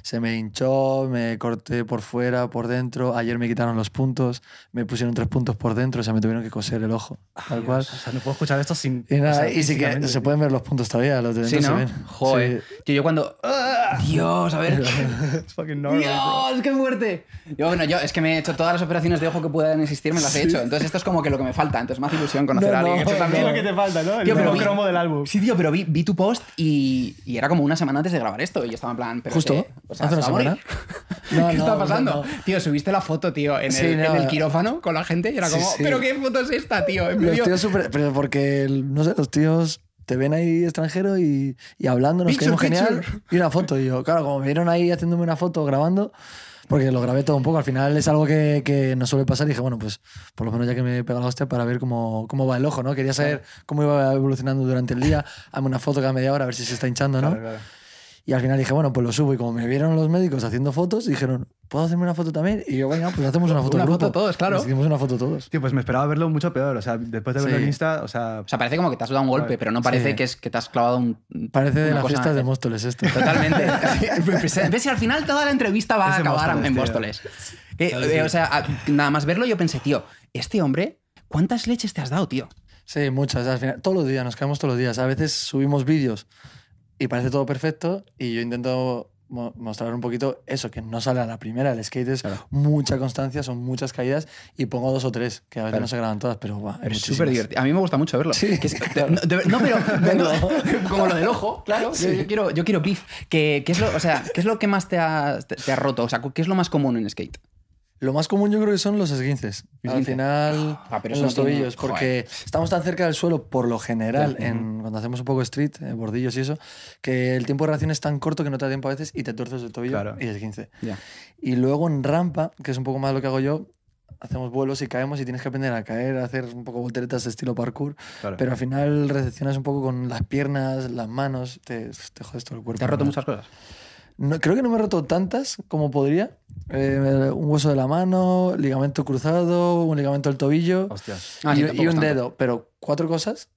se me hinchó, me corté por fuera, por dentro. Ayer me quitaron los puntos, me pusieron tres puntos por dentro, o sea, me tuvieron que coser el ojo. Ah, tal cual. O sea, no puedo escuchar esto sin. Y, nada, y sí que se pueden ver los puntos todavía, los de dentro ¿Sí, no? se ven. Joder. Yo, cuando. ¡Ah! Dios, a ver. normal, Dios, qué muerte. Yo, bueno, yo es que me he hecho todas las operaciones de ojo que puedan existir, me las he hecho. Entonces, esto es como que lo que me falta. Entonces, más ilusión conocer a alguien. también es lo que te falta, ¿no? El cromo del álbum. Sí, tío, pero vi, tu post y, era como una semana antes de grabar esto. Y yo estaba en plan. Justo. ¿Hace una semana? ¿Qué está pasando? Tío, subiste la foto, tío, en, el, quirófano con la gente y era como, ¿pero qué foto es esta, tío? porque, no sé, los tíos te ven ahí extranjero y, y hablando, nos quedamos genial. Y una foto, y yo, claro, como me vieron ahí haciéndome una foto, grabando, porque lo grabé todo un poco, al final es algo que, que nos suele pasar y dije, bueno, pues por lo menos ya que me he pegado la hostia para ver cómo, cómo va el ojo, ¿no? Quería saber cómo iba evolucionando durante el día, hazme una foto cada media hora, a ver si se está hinchando, ¿no? Claro, claro. Y al final dije, bueno, pues lo subo. Y como me vieron los médicos haciendo fotos, dijeron, ¿puedo hacerme una foto también? Y yo, bueno, pues hacemos una foto. una foto todos, claro. hicimos una foto todos. Tío, pues me esperaba verlo mucho peor. O sea, después de verlo en Insta, o sea. O sea, parece como que te has dado un golpe, pero no parece que, es, que te has clavado un. Parece de las fiesta de Móstoles esto. Totalmente. Ves, y al final toda la entrevista va a acabar en Móstoles. Eh, eh, o sea, nada más verlo, yo pensé, tío, este hombre, ¿cuántas leches te has dado, tío? Sí, muchas. Al final, todos los días, nos quedamos todos los días. A veces subimos vídeos y parece todo perfecto y yo intento mostrar un poquito eso, que no sale a la primera. El skate es mucha constancia, son muchas caídas y pongo dos o tres, que a veces no se graban todas, pero va es súper divertido. A mí me gusta mucho verlo. Sí. Que es, no, pero como lo del ojo, claro. Yo, quiero, yo quiero ¿Qué, es lo, o sea, ¿Qué es lo que más te ha, te ha roto? O sea, ¿qué es lo más común en skate? Lo más común yo creo que son los esguinces. Al final, ah, los tobillos, porque estamos tan cerca del suelo por lo general, en, cuando hacemos un poco street, eh, bordillos y eso, que el tiempo de reacción es tan corto que no te da tiempo a veces y te tuerces el tobillo y esguince. Y luego en rampa, que es un poco más lo que hago yo, hacemos vuelos y caemos y tienes que aprender a caer, a hacer un poco volteretas de estilo parkour. Pero al final recepcionas un poco con las piernas, las manos, te, jodes todo el cuerpo. ¿Te has roto muchas cosas? creo que no me he roto tantas como podría. Eh, un hueso de la mano, ligamento cruzado, un ligamento del tobillo ah, y, un dedo. Pero cuatro cosas.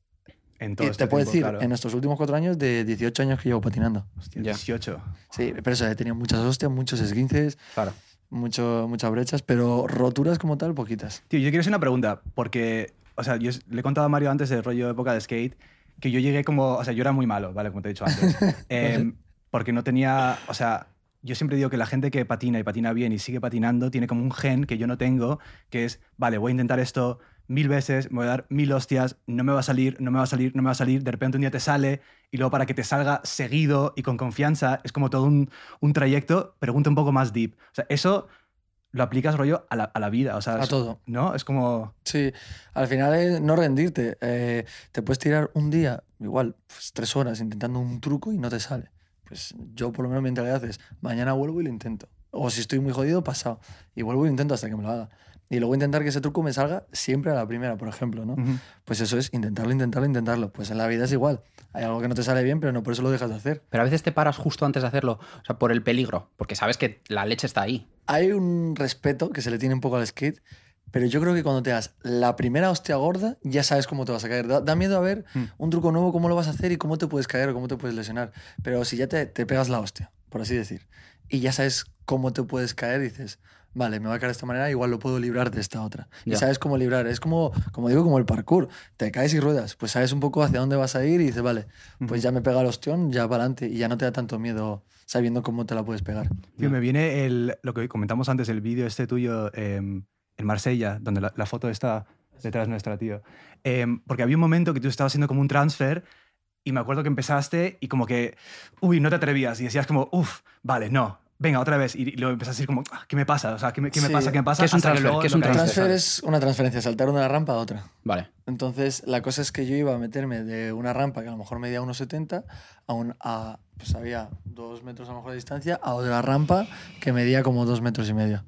En todo y este te puedo decir, en estos últimos cuatro años, de 18 años que llevo patinando. 18. Sí, pero eso, he tenido muchas hostias, muchos esguinces. Claro. Mucho, muchas brechas, pero roturas como tal, poquitas. Tío, yo quiero hacer una pregunta, porque, o sea, yo le he contado a Mario antes del rollo de época de skate, que yo llegué como, o sea, yo era muy malo, ¿vale? Como te he dicho antes. eh, porque no tenía, o sea, yo siempre digo que la gente que patina y patina bien y sigue patinando tiene como un gen que yo no tengo, que es, vale, voy a intentar esto mil veces, me voy a dar mil hostias, no me va a salir, no me va a salir, no me va a salir, de repente un día te sale y luego para que te salga seguido y con confianza, es como todo un, un trayecto, pregunta un poco más deep. O sea, eso lo aplicas rollo a la, vida, o sea, a todo. ¿No? Es como... Sí, al final es no rendirte, eh, te puedes tirar un día, igual, pues tres horas intentando un truco y no te sale pues yo por lo menos mi mentalidad es, mañana vuelvo y lo intento. O si estoy muy jodido, pasado. Y vuelvo y intento hasta que me lo haga. Y luego intentar que ese truco me salga siempre a la primera, por ejemplo, ¿no? Pues eso es intentarlo, intentarlo, intentarlo. Pues en la vida es igual. Hay algo que no te sale bien, pero no por eso lo dejas de hacer. Pero a veces te paras justo antes de hacerlo, o sea, por el peligro, porque sabes que la leche está ahí. Hay un respeto que se le tiene un poco al skate, pero yo creo que cuando te das la primera hostia gorda, ya sabes cómo te vas a caer. Da, miedo a ver mm. un truco nuevo, cómo lo vas a hacer y cómo te puedes caer o cómo te puedes lesionar. Pero si ya te, pegas la hostia, por así decir, y ya sabes cómo te puedes caer, dices, vale, me va a caer de esta manera, igual lo puedo librar de esta otra. Ya. Y sabes cómo librar. Es como, como digo, como el parkour. Te caes y ruedas. Pues sabes un poco hacia dónde vas a ir y dices, vale, pues ya me pega la ostión, ya para adelante. Y ya no te da tanto miedo sabiendo cómo te la puedes pegar. Tío, me viene el, lo que comentamos antes, el vídeo este tuyo. Em, en Marsella, donde la, foto está detrás nuestra, tío. Em, porque había un momento que tú estabas haciendo como un transfer y me acuerdo que empezaste y como que, uy, no te atrevías y decías como, uff, vale, no, venga, otra vez. Y, luego empezaste a decir como, ah, ¿qué me pasa? O sea, ¿qué me, pasa? ¿Qué me pasa? es un transfer? es un es una transferencia, saltar una rampa a otra. Vale. Entonces, la cosa es que yo iba a meterme de una rampa que a lo mejor medía 1,70 a, un, a, pues había dos metros a lo mejor de distancia, a otra rampa que medía como dos metros y medio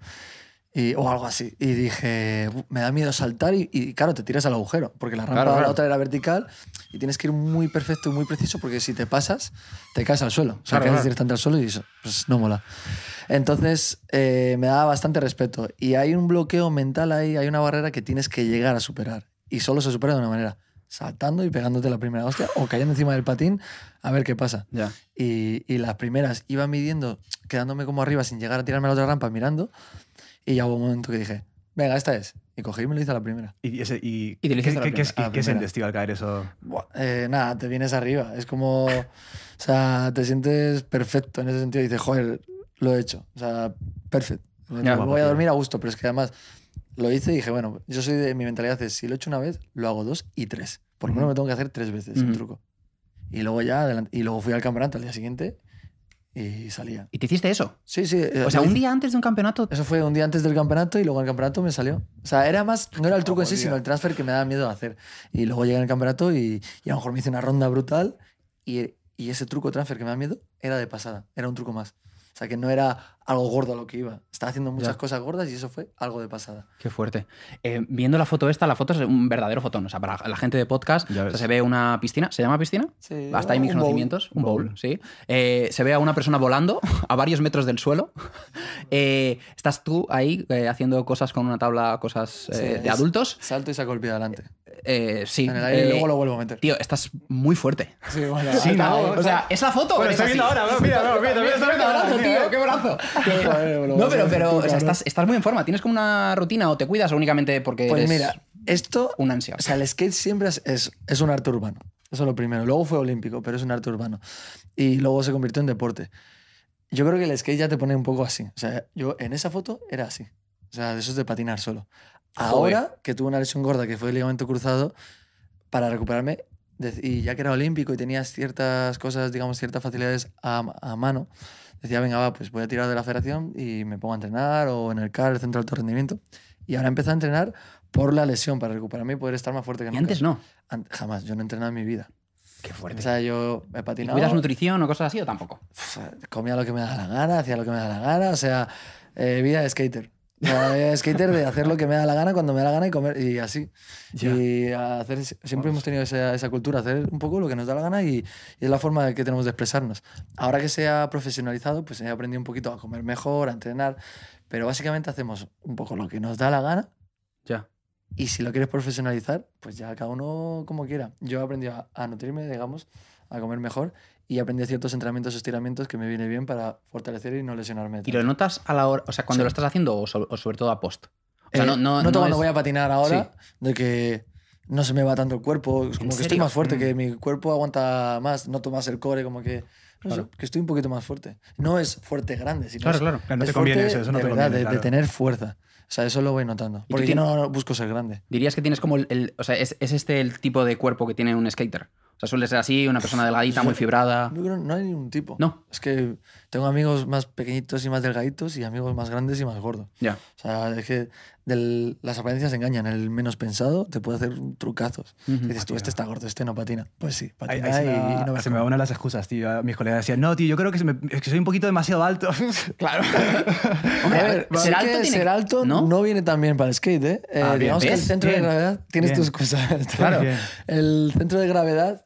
o algo así. Y dije, me da miedo saltar y, claro, te tiras al agujero, porque la rampa la otra era vertical y tienes que ir muy perfecto y muy preciso porque si te pasas, te caes al suelo. O sea, caes directamente al suelo y eso, pues no mola. Entonces, eh, me da bastante respeto. Y hay un bloqueo mental ahí, hay una barrera que tienes que llegar a superar. Y solo se supera de una manera, saltando y pegándote la primera hostia o cayendo encima del patín a ver qué pasa. Ya. Y, y las primeras iba midiendo, quedándome como arriba sin llegar a tirarme a la otra rampa, mirando y ya hubo un momento que dije, venga, esta es. Y cogí y me lo hice a la primera. ¿Y, ese, y, ¿qué, es el al caer eso? Eh, nada, te vienes arriba. Es como, o sea, te sientes perfecto en ese sentido. Y dices, joder, lo he hecho. O sea, perfecto. voy a dormir a gusto, pero es que además lo hice y dije, bueno, yo soy de mi mentalidad es, si lo he hecho una vez, lo hago dos y tres. Por lo menos me tengo que hacer tres veces un truco. Y luego ya, adelante, y luego fui al campeonato al día siguiente y salía. ¿Y te hiciste eso? Sí, sí. Eh, o sea, un día antes de un campeonato. Eso fue un día antes del campeonato y luego el campeonato me salió. O sea, era más, no era el oh, truco en sí, sino el transfer que me daba miedo hacer. Y luego llegué al campeonato y, y, a lo mejor me hice una ronda brutal y, y ese truco transfer que me da miedo era de pasada, era un truco más. O sea, que no era algo gordo a lo que iba. Estaba haciendo muchas cosas gordas y eso fue algo de pasada. Qué fuerte. Eh, viendo la foto esta, la foto es un verdadero fotón. O sea, para la gente de podcast se ve una piscina. ¿Se llama piscina? Hasta hay mis conocimientos. Un bowl, sí. Eh, se ve a una persona volando a varios metros del suelo. Eh, estás tú ahí haciendo cosas con una tabla, cosas de adultos. Salto y se ha pie adelante. sí. En el aire y luego lo vuelvo a meter. Tío, estás muy fuerte. Sí, bueno. Sí, no, o sea, es la foto. pero estoy viendo ahora. Mira, mira, mira. Qué brazo, tío. Qué brazo. No, pero, pero estás, muy en forma. ¿Tienes como una rutina o te cuidas únicamente porque Pues mira, esto. un ansia? O sea, el skate siempre es, es, un arte urbano. Eso es lo primero. Luego fue olímpico, pero es un arte urbano. Y luego se convirtió en deporte. Yo creo que el skate ya te pone un poco así. O sea, yo en esa foto era así. O sea, de eso es de patinar solo. Ahora que tuve una lesión gorda que fue el ligamento cruzado, para recuperarme, y ya que era olímpico y tenías ciertas cosas, digamos, ciertas facilidades a mano, decía, venga, va, pues voy a tirar de la federación y me pongo a entrenar o en el CAR, el centro de alto rendimiento. Y ahora empecé a entrenar por la lesión, para recuperarme y poder estar más fuerte que y antes no? jamás, yo no he entrenado en mi vida. Qué fuerte. O sea, yo he patinado. ¿Cuidas nutrición o cosas así o tampoco? Comía lo que me daba la gana, hacía lo que me daba la gana, o sea, eh, vida de skater. Eh, skater de hacer lo que me da la gana cuando me da la gana y comer y así. Y hacer, siempre hemos tenido esa, cultura, hacer un poco lo que nos da la gana y, es la forma que tenemos de expresarnos. Ahora que se ha profesionalizado, pues he aprendido un poquito a comer mejor, a entrenar, pero básicamente hacemos un poco lo que nos da la gana. Ya. Y si lo quieres profesionalizar, pues ya cada uno como quiera. Yo he aprendido a nutrirme, digamos, a comer mejor y aprendí ciertos entrenamientos, estiramientos que me viene bien para fortalecer y no lesionarme. ¿Y lo notas a la hora, o sea, cuando lo estás haciendo o, sobre todo a post? O sea, eh, no, no, noto no cuando voy a patinar ahora, de que no se me va tanto el cuerpo, como que estoy más fuerte, que mm. mi cuerpo aguanta más, noto más el core, como que... que estoy un poquito más fuerte. No es fuerte grande, sino claro, claro. claro. No te conviene eso, no de, te verdad, de, tener fuerza. O sea, eso lo voy notando. Porque yo no busco ser grande. ¿Dirías que tienes como el, el o sea, es, es, este el tipo de cuerpo que tiene un skater? O sea, suele ser así, una persona delgadita, muy fibrada. no hay ningún tipo. No. Es que tengo amigos más pequeñitos y más delgaditos y amigos más grandes y más gordos. Ya. O sea, es que las apariencias engañan. El menos pensado te puede hacer trucazos. Dices tú, este está gordo, este no patina. Pues sí, patina y, se me va las excusas, tío. Mis colegas decían, no, tío, yo creo que, soy un poquito demasiado alto. claro. Hombre, a ver, ser alto, ¿no? viene tan bien para el skate, ¿eh? eh ah, digamos que el centro de gravedad tienes tus Claro. El centro de gravedad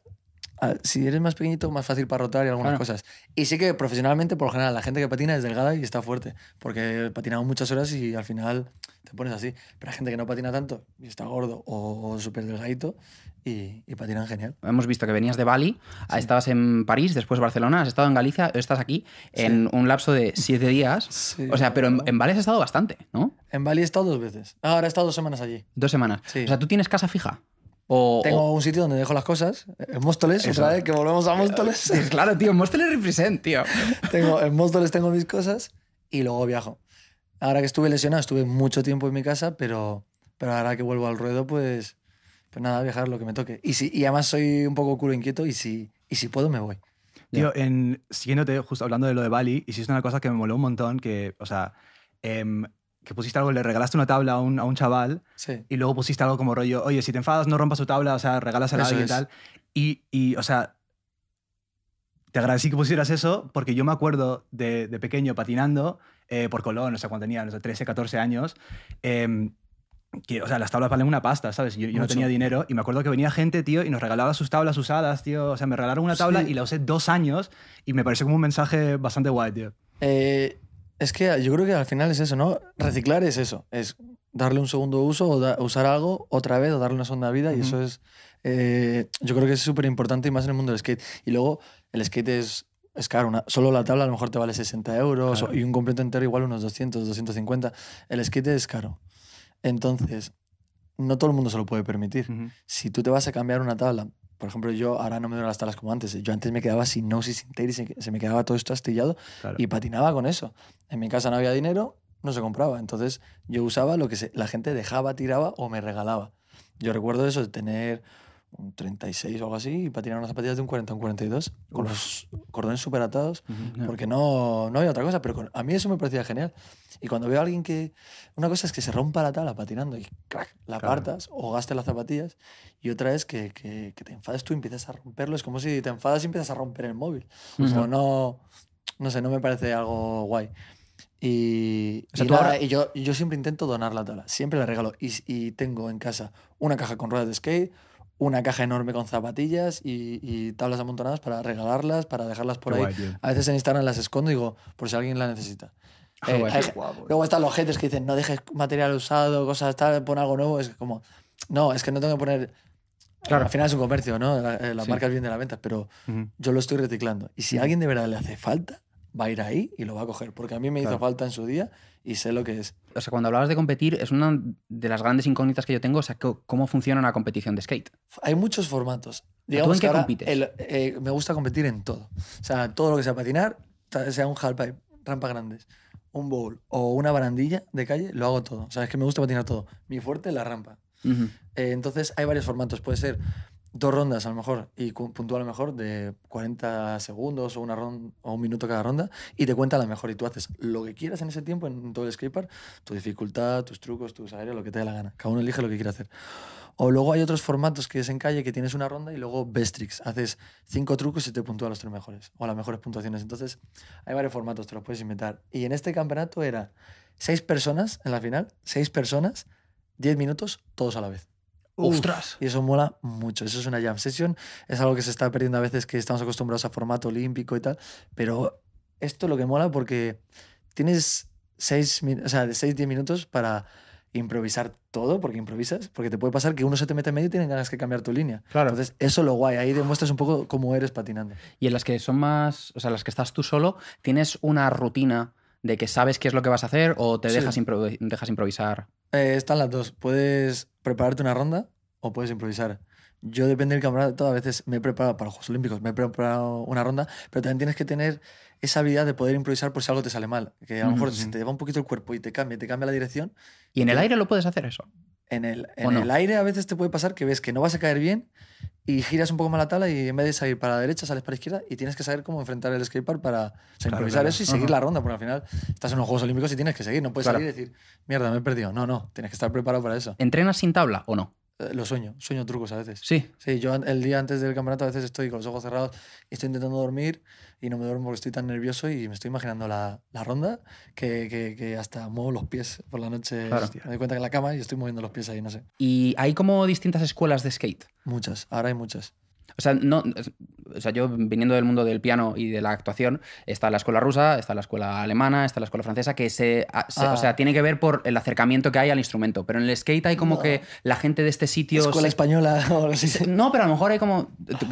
Ah, si eres más pequeñito, más fácil para rotar y algunas cosas. Y sí que profesionalmente, por lo general, la gente que patina es delgada y está fuerte, porque patinamos muchas horas y al final te pones así. Pero hay gente que no patina tanto y está gordo o súper delgadito y, y, patinan genial. Hemos visto que venías de Bali, ah, estabas en París, después Barcelona, has estado en Galicia, estás aquí en un lapso de siete días. o sea, pero en, Bali has estado bastante, ¿no? En Bali he estado dos veces. Ah, ahora he estado dos semanas allí. Dos semanas. O sea, ¿tú tienes casa fija? O, Tengo un sitio donde dejo las cosas. En Móstoles, otra vez, que volvemos a eh, Móstoles. Eh, claro, tío, en Móstoles represent, tío. Tengo, en Móstoles tengo mis cosas y luego viajo. Ahora que estuve lesionado, estuve mucho tiempo en mi casa, pero, pero ahora que vuelvo al ruedo, pues, pues nada, viajar lo que me toque. Y, si, además soy un poco culo inquieto y si, y si puedo, me voy. Tío, siguiéndote, justo hablando de lo de Bali, y si es una cosa que me moló un montón, que, o sea, em, que pusiste algo, le regalaste una tabla a un, chaval y luego pusiste algo como rollo, oye, si te enfadas no rompas tu tabla, o sea, regalas a alguien y tal. Y, o sea, te agradecí que pusieras eso porque yo me acuerdo de, pequeño patinando eh, por Colón, o sea, cuando tenía no sé, 13, 14 años, em, que, o sea, las tablas valen una pasta, ¿sabes? Yo, no tenía dinero y me acuerdo que venía gente, tío, y nos regalaba sus tablas usadas, tío. O sea, me regalaron una tabla y la usé dos años y me pareció como un mensaje bastante guay, tío. Eh, es que ah, yo creo que al final es eso, ¿no? Reciclar es eso, es darle un segundo uso o usar algo otra vez o darle una segunda vida y eso es, eh, yo creo que es súper importante y más en el mundo del skate. Y luego el skate es, es caro, solo la tabla a lo mejor te vale 60 euros y un completo entero igual unos 200, 250. El skate es caro. Entonces, no todo el mundo se lo puede permitir. Si tú te vas a cambiar una tabla por ejemplo, yo ahora no me duelen las talas como antes. Yo antes me quedaba sin no sin se me quedaba todo esto astillado y patinaba con eso. En mi casa no había dinero, no se compraba. Entonces yo usaba lo que la gente dejaba, tiraba o me regalaba. Yo recuerdo eso de tener un 36 o algo así, y patinar unas zapatillas de un 40 a un 42, con los cordones super atados, porque no, no había otra cosa, pero a mí eso me parecía genial. Y cuando veo a alguien que... Una cosa es que se rompa la tala patinando y crack, la apartas o gastes las zapatillas, y otra es que, te enfades tú y empiezas a romperlo, es como si te enfadas y empiezas a romper el móvil. no, no sé, no me parece algo guay. Y, y, yo, yo, siempre intento donar la tala siempre la regalo. Y, y tengo en casa una caja con ruedas de skate, una caja enorme con zapatillas y, tablas amontonadas para regalarlas, para dejarlas por ahí. a veces en Instagram las escondo digo, por si alguien la necesita. Ah, eh, eh. luego están los haters que dicen, no dejes material usado, cosas tal, pon algo nuevo. Es como, no, es que no tengo que poner Claro. Al final es un comercio, ¿no? Las eh, marcas vienen de la venta, pero yo lo estoy reciclando. Y si a alguien de verdad le hace falta, va a ir ahí y lo va a coger, porque a mí me hizo falta en su día y sé lo que es. O sea, cuando hablabas de competir, es una de las grandes incógnitas que yo tengo, o sea, ¿cómo funciona una competición de skate? Hay muchos formatos. Digamos ¿Tú en qué compites? Eh, me gusta competir en todo. O sea, todo lo que sea patinar, sea un halfpipe, rampas grandes, un bowl o una barandilla de calle, lo hago todo. O sea, es que me gusta patinar todo. Mi fuerte, la rampa. Eh, entonces, hay varios formatos. Puede ser dos rondas a lo mejor y puntúa a lo mejor de 40 segundos o, una ronda, o un minuto cada ronda y te cuenta la mejor y tú haces lo que quieras en ese tiempo, en todo el scraper tu dificultad, tus trucos, tus aéreos, lo que te dé la gana. Cada uno elige lo que quiere hacer. O luego hay otros formatos que es en calle que tienes una ronda y luego best tricks. Haces cinco trucos y te puntúa los tres mejores o las mejores puntuaciones. Entonces hay varios formatos, te los puedes inventar. Y en este campeonato era seis personas en la final, seis personas, diez minutos, todos a la vez. Y eso mola mucho. Eso es una jam session. Es algo que se está perdiendo a veces, que estamos acostumbrados a formato olímpico y tal. Pero esto es lo que mola porque tienes seis, o sea, de 6-10 minutos para improvisar todo, porque improvisas, porque te puede pasar que uno se te mete en medio y tienen ganas de cambiar tu línea. Claro. Entonces, eso es lo guay, ahí demuestras un poco cómo eres patinando. Y en las que son más, o sea, las que estás tú solo, ¿tienes una rutina de que sabes qué es lo que vas a hacer o te dejas, dejas improvisar? Eh, están las dos. Puedes prepararte una ronda o puedes improvisar. Yo, depende del campeonato, a veces me he preparado para los Juegos Olímpicos, me he preparado una ronda, pero también tienes que tener esa habilidad de poder improvisar por si algo te sale mal. Que a lo mejor te va un poquito el cuerpo y te cambia, te cambia la dirección. Y en el aire lo puedes hacer eso en el, en el aire a veces te puede pasar que ves que no vas a caer bien y giras un poco mal la tabla y en vez de salir para la derecha sales para la izquierda y tienes que saber cómo enfrentar el skatepark para improvisar eso y seguir la ronda, porque al final estás en los Juegos Olímpicos y tienes que seguir, no puedes salir y decir, mierda, me he perdido. No, no, tienes que estar preparado para eso. ¿Entrenas sin tabla o no? Eh, lo sueño, sueño trucos a veces. Sí. Sí, yo el día antes del campeonato a veces estoy con los ojos cerrados y estoy intentando dormir y no me duermo porque estoy tan nervioso y me estoy imaginando la, la ronda que, que, hasta muevo los pies por la noche. Me doy cuenta que en la cama y estoy moviendo los pies ahí, no sé. ¿Y hay como distintas escuelas de skate? Muchas, ahora hay muchas. O sea, no, o sea, yo viniendo del mundo del piano y de la actuación, está la escuela rusa, está la escuela alemana, está la escuela francesa, que se, o sea, ah. tiene que ver por el acercamiento que hay al instrumento. Pero en el skate hay como que la gente de este sitio... Escuela española No, pero a lo mejor hay como,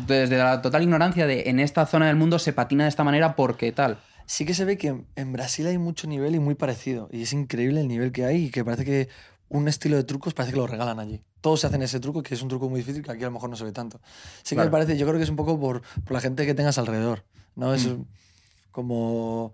desde la total ignorancia de en esta zona del mundo se patina de esta manera porque tal. Sí que se ve que en Brasil hay mucho nivel y muy parecido. Y es increíble el nivel que hay y que parece que un estilo de trucos parece que lo regalan allí todos se hacen ese truco, que es un truco muy difícil que aquí a lo mejor no se ve tanto. Sí que me parece, yo creo que es un poco por, la gente que tengas alrededor, ¿no? Es mm. como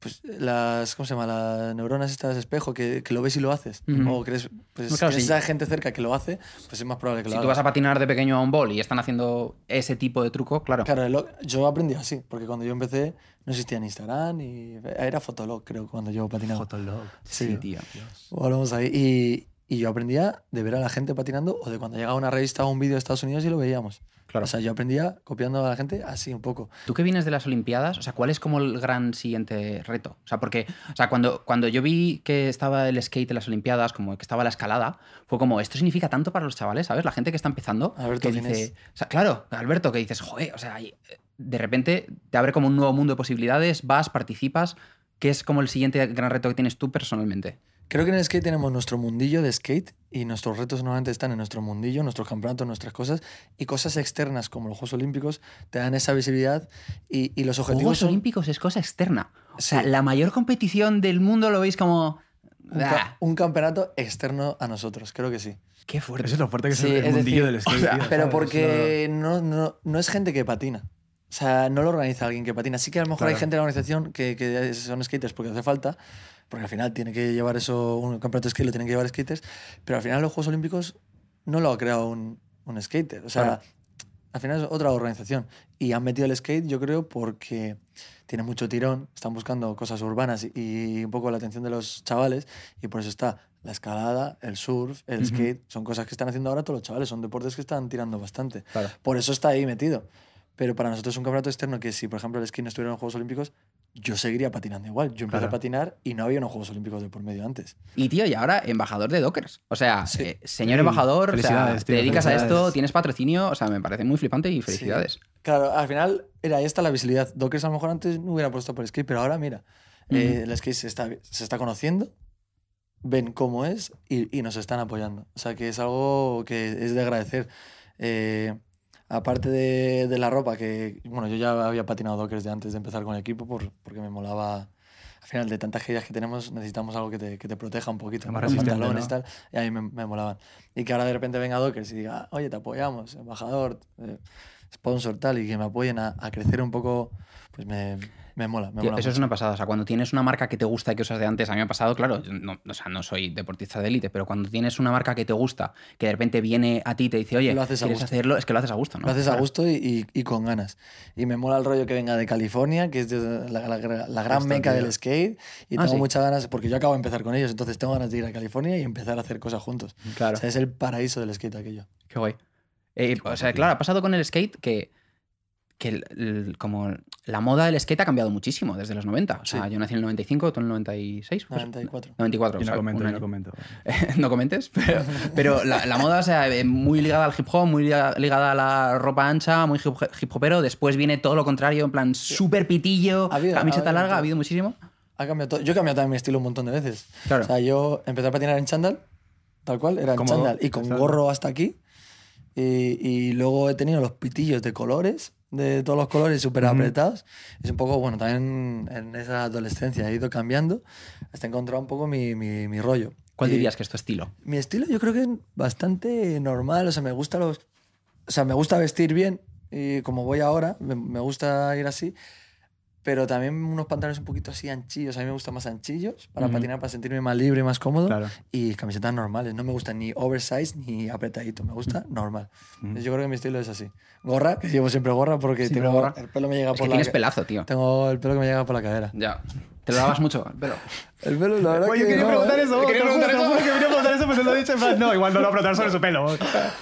pues, las, ¿cómo se llama? Las neuronas estas espejo que, lo ves y lo haces. Mm-hmm. O crees, pues, si esa gente cerca que lo hace, pues es más probable que lo Si tú vas a patinar de pequeño a un bol y están haciendo ese tipo de truco, claro. Claro, yo aprendí así, porque cuando yo empecé no existía Instagram y era Fotolog, creo, cuando yo patinaba. Fotolog, sí, sí tío. Volvemos ahí. Y, y yo aprendía de ver a la gente patinando o de cuando llegaba una revista o un vídeo de Estados Unidos y lo veíamos. Claro. O sea, yo aprendía copiando a la gente así un poco. Tú que vienes de las Olimpiadas, o sea, ¿cuál es como el gran siguiente reto? O sea, porque, o sea, cuando, cuando yo vi que estaba el skate en las Olimpiadas, como que estaba la escalada, fue como, esto significa tanto para los chavales, ¿sabes? La gente que está empezando. Alberto, que dice, sea, claro, Alberto, que dices, joder, o sea, de repente te abre como un nuevo mundo de posibilidades, vas, participas. ¿Qué es como el siguiente gran reto que tienes tú personalmente? Creo que en el skate tenemos nuestro mundillo de skate y nuestros retos normalmente están en nuestro mundillo, nuestros campeonatos, nuestras cosas y cosas externas como los Juegos Olímpicos te dan esa visibilidad y, los objetivos. Juegos Olímpicos es cosa externa. O sea, la mayor competición del mundo lo veis como. Un, campeonato externo a nosotros, creo que sí. Qué fuerte. Eso es lo fuerte que es el mundillo del skate. pero porque no, no, es gente que patina. O sea, no lo organiza alguien que patina. así que a lo mejor hay gente de la organización que, que, son skaters porque hace falta, porque al final tiene que llevar eso, un campeonato de skate lo tienen que llevar skaters, pero al final los Juegos Olímpicos no lo ha creado un, un skater. O sea, al final es otra organización. Y han metido el skate, yo creo, porque tiene mucho tirón, están buscando cosas urbanas y, un poco la atención de los chavales, y por eso está la escalada, el surf, el skate, son cosas que están haciendo ahora todos los chavales, son deportes que están tirando bastante. Por eso está ahí metido. Pero para nosotros es un campeonato externo que si, por ejemplo, el skate no estuviera en los Juegos Olímpicos, yo seguiría patinando igual. Yo empecé a patinar y no había unos Juegos Olímpicos de por medio antes. Y tío, y ahora embajador de Dockers. O sea, eh, señor embajador, te dedicas a esto, tienes patrocinio, o sea, me parece muy flipante y felicidades. Claro, al final era esta la visibilidad. Dockers a lo mejor antes no hubiera puesto por skate, pero ahora mira, eh, el skate se está, se está conociendo, ven cómo es y, nos están apoyando. O sea, que es algo que es de agradecer. Eh, aparte de, la ropa, que bueno, yo ya había patinado dockers de antes de empezar con el equipo porque me molaba. Al final, de tantas que tenemos, necesitamos algo que te, proteja un poquito. Más pantalones tal. Y a mí me, molaban. Y que ahora de repente venga Dockers y diga, oye, te apoyamos, embajador, eh, sponsor, tal, y que me apoyen a crecer un poco, pues me, me mola, me mola Eso es una pasada. O sea, cuando tienes una marca que te gusta y que usas de antes, a mí me ha pasado, claro, no, o sea, no soy deportista de élite, pero cuando tienes una marca que te gusta, que de repente viene a ti y te dice, oye, lo haces ¿quieres hacerlo? Es que lo haces a gusto, ¿no? Lo haces a gusto y, con ganas. Y me mola el rollo que venga de California, que es la, gran meca del skate. Y ah, tengo muchas ganas, porque yo acabo de empezar con ellos, entonces tengo ganas de ir a California y empezar a hacer cosas juntos. Claro. O sea, es el paraíso del skate aquello. Qué guay. Eh, o sea, claro, ha pasado con el skate que que como la moda del skate ha cambiado muchísimo desde los 90. O sea, yo nací en el 95, tú en el 96. 94. 94. no, comento, no comento. no comentes, pero, pero la, moda, o sea, eh, muy ligada al hip hop, muy ligada a la ropa ancha, muy hip hopero. Después viene todo lo contrario, en plan súper pitillo, camiseta larga, ha habido muchísimo. Ha cambiado Yo he cambiado también mi estilo un montón de veces. O sea, yo empecé a patinar en chándal, tal cual, era en chándal, y con gorro hasta aquí. y luego he tenido los pitillos de colores de todos los colores súper apretados. Es un poco, bueno, también en esa adolescencia he ido cambiando hasta encontrado un poco mi, rollo. ¿Cuál dirías que es tu estilo? Mi estilo yo creo que es bastante normal, o sea, me gusta los... O sea, me gusta vestir bien y como voy ahora, me gusta ir así, pero también unos pantalones un poquito así anchillos. A mí me gustan más anchillos para patinar, para sentirme más libre, y más cómodo. Y camisetas normales. No me gustan ni oversize ni apretadito. Me gusta normal. Yo creo que mi estilo es así. Gorra, que llevo siempre gorra porque tengo gorra. el pelo me llega es por que la... tienes pelazo, tío. Tengo el pelo que me llega por la cadera. Ya. ¿Te lo lavas mucho? El pelo. El pelo, la verdad Oye, yo quería preguntar ¿eh? eso. Yo Quería preguntar eso. Que quería preguntar eso, pues lo he dicho en plan, no, igual no lo voy a preguntar sobre su pelo.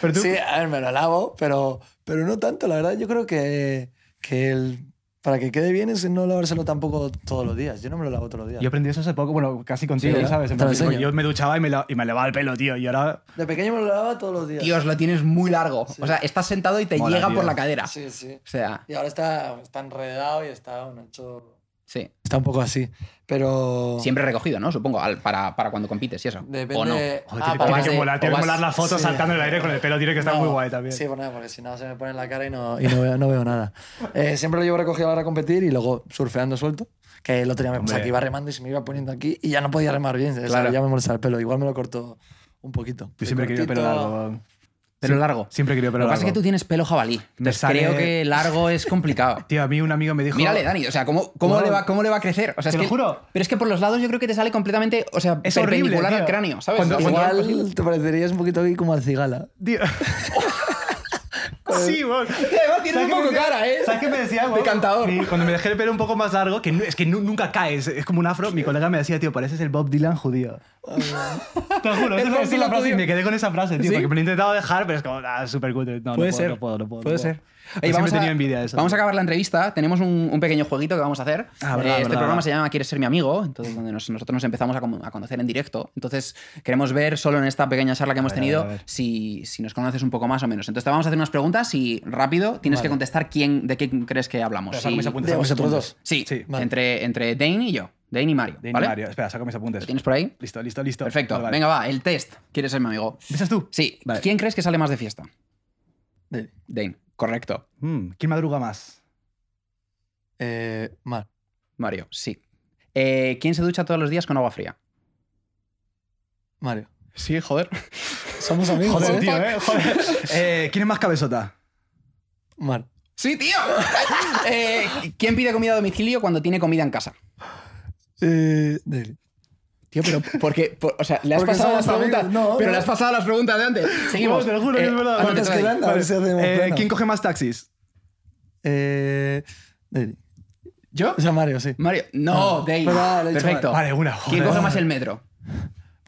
Pero tú... Sí, a ver, me lo lavo, pero, pero no tanto. La verdad, yo creo que, que el para que quede bien es no lavárselo tampoco todos los días. Yo no me lo lavo todos los días. Yo aprendí eso hace poco, bueno, casi contigo, ¿sabes? yo me duchaba y me, y me el pelo, tío. Y ahora... De pequeño me lo lavaba todos los días. os lo tienes muy largo. O sea, estás sentado y te llega por la cadera. Sí, sí. O sea... Y ahora está, está enredado y está un ancho... Sí. Está un poco así. Pero. Siempre recogido, ¿no? Supongo, para, para cuando compites y eso. O no. Ah, tiene- que volar, tiene que volar las fotos saltando en el aire con el pelo, tiene que estar muy guay también. Sí, bueno, porque si no se me pone en la cara y no, y no, veo, nada. Eh, siempre lo llevo recogido para competir y luego surfeando suelto. Que el otro día me puse que iba remando y se me iba poniendo aquí y ya no podía remar bien. Claro. ya me molestaba el pelo. Igual me lo corto un poquito. Yo siempre quería pelo Pelo largo. Siempre he querido Lo que pasa es que tú tienes pelo jabalí. creo que largo es complicado. Tío, a mí un amigo me dijo. Mírale, Dani, o sea, ¿cómo, cómo, le, va, cómo le va a crecer? O sea, te es lo que, juro. Pero es que por los lados yo creo que te sale completamente. O sea, es perpendicular horrible, al cráneo, ¿sabes? Cuando, Igual te parecerías un poquito aquí como al cigala. Tío. Sí, vos. Además tienes un poco cara, ¿eh? ¿Sabes qué me decía, De cantador. cuando me dejé el pelo un poco más largo, que es que nunca caes, es como un afro, mi colega me decía, tío, pareces el Bob Dylan judío. Te juro, es la frase me quedé con esa frase, tío, porque me lo he intentado dejar, pero es como, ah, súper cool. No, puede no puedo, ser. no puedo, Puede ser. Oye, vamos, a, envidia de eso, vamos a acabar la entrevista. Tenemos un, pequeño jueguito que vamos a hacer. Ah, eh, este programa se llama Quieres ser mi amigo, entonces donde nosotros nos empezamos a, conocer en directo. Entonces queremos ver solo en esta pequeña charla que hemos tenido si, si, nos conoces un poco más o menos. Entonces te vamos a hacer unas preguntas y rápido tienes que contestar quién, de qué crees que hablamos. Si, de vosotros dos. Sí, entre Dane y yo. Dane y Mario. Dane ¿vale? y Mario. Espera, saco mis apuntes. ¿Lo tienes por ahí? Listo, listo, listo. Perfecto. Venga, va, el test. ¿Quieres ser mi amigo? ¿Empiezas tú? Sí. ¿Quién crees que sale más de fiesta? Dane. Dane, correcto. Hmm, ¿Quién madruga más? Eh, Mar. Mario, sí. Eh, ¿Quién se ducha todos los días con agua fría? Mario. Sí, joder. Somos amigos. Joder, ¿eh? tío, ¿eh? Joder. Eh, ¿Quién es más cabezota? Mar. Sí, tío. eh, ¿Quién pide comida a domicilio cuando tiene comida en casa? Eh, dale. Tío, pero porque, o sea, le has pasado las preguntas, no, pero, le has pasado las preguntas de antes. Seguimos. te lo juro es eh, verdad. eh, ¿Quién coge más taxis? Eh, Dale. ¿Yo? O sea, Mario, sí. Mario. No, ah, Perfecto. Vale, una. Joder, ¿Quién coge más el metro?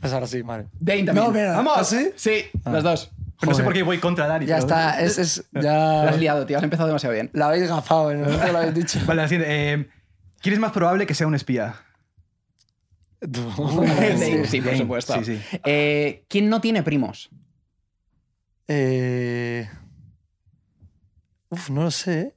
Pues ahora sí, Mario. Dane también. ¿Vamos? ¿Ah, ¿Sí? Sí, ah. los dos. no sé por qué voy contra Dani. Ya está, es, es ya... Lo has liado, tío, has empezado demasiado bien. La habéis gafado, en lo habéis dicho. Vale, así siguiente. Eh, ¿Quién es más probable que sea un espía? sí, por supuesto. Eh, ¿Quién no tiene primos? Eh... Uf, no lo sé. ¿eh?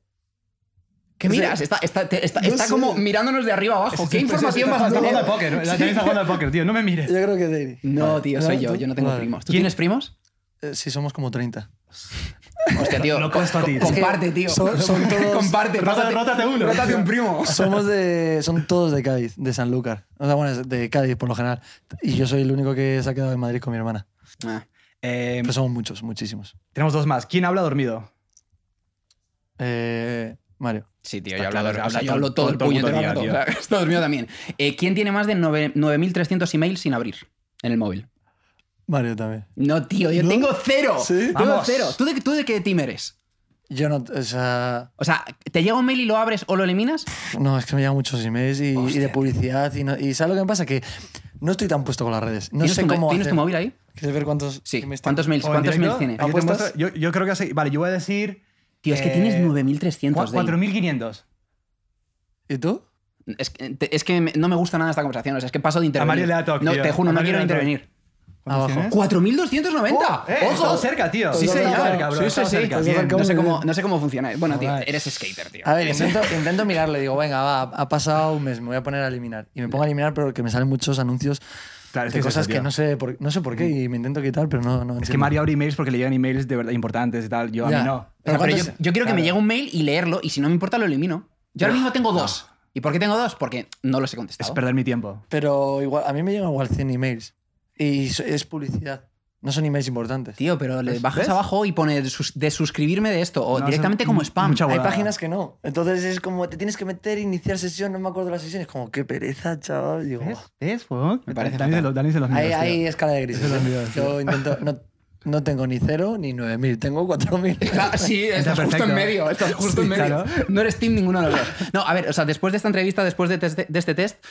¿Qué miras? Está, está, está, como mirándonos de arriba abajo. ¿Qué información vas a tener? Está jugando al póker. La tenéis jugando al póker, tío. No me mires. Yo creo que David. No, tío, soy yo. Yo no tengo primos. ¿Tú tienes primos? Eh, sí, somos como 30. Hostia, tío. No a ti. Comparte, tío. Son, todos. Comparte. Rótate, uno. Rótate un primo. Somos de. Son todos de Cádiz, de Sanlúcar. O sea, bueno, es de Cádiz por lo general. Y yo soy el único que se ha quedado en Madrid con mi hermana. Ah. Eh, Pero somos muchos, muchísimos. Tenemos dos más. ¿Quién habla dormido? Eh, Mario. Sí, tío, yo, hablo, yo hablo, todo, el puño de día, Tío. está dormido también. Eh, ¿Quién tiene más de 9.300 emails sin abrir en el móvil? Mario también. No, tío, yo tengo cero. ¿Sí? Tengo Vamos. cero. ¿Tú de, ¿Tú de qué team eres? Yo no, o sea... O sea, ¿te llega un mail y lo abres o lo eliminas? No, es que me llegan muchos emails y, de publicidad y, y ¿sabes lo que me pasa? Que no estoy tan puesto con las redes. No ¿Tienes sé tu, cómo ¿Tienes tu móvil ahí? ¿Quieres ver cuántos sí. ¿Cuántos mails, cuántos mails tienes? ¿Apuestas? Yo, yo creo que así... Vale, yo voy a decir... Tío, es que tienes 9.300. 4.500. ¿Y tú? Es que, es que, no me gusta nada esta conversación. O sea, es que paso de intervenir. A Mario le da no, te juro, no quiero intervenir. Abajo. 4.290. Eh, ¡Ojo! cerca, tío. Sí, cerca, Sí, sí, sí. No, sé cómo, no sé cómo funciona. Eh. Bueno, tío, eres skater, tío. A ver, intento, intento mirarle. Digo, venga, va, ha pasado un mes, me voy a poner a eliminar. Y me pongo a eliminar, pero que me salen muchos anuncios de cosas que no sé, por, no sé por qué y me intento quitar, pero no. es que Mario abre emails porque le llegan emails de verdad importantes y tal. Yo a mí no. Pero, yo, quiero que me llegue un mail y leerlo y si no me importa lo elimino. Yo ahora mismo tengo dos. ¿Y por qué tengo dos? Porque no los he contestado. Es perder mi tiempo. Pero igual, a mí me llegan igual 100 emails y es publicidad. No son emails importantes. Tío, pero le bajas abajo y pone de suscribirme de esto o directamente como spam. Hay páginas que no. Entonces es como te tienes que meter, iniciar sesión, no me acuerdo de las sesiones. Como qué pereza, chaval. ¿Es? ¿Es? Me parece Dani Dani de los hay, escala de gris ¿eh? Yo intento. No, no tengo ni cero ni mil. tengo 4.000. mil. Ah, sí, estás Está justo en medio, estás justo en medio. No eres team ninguna, de los dos. No, a ver, o sea, después de esta entrevista, después de este test,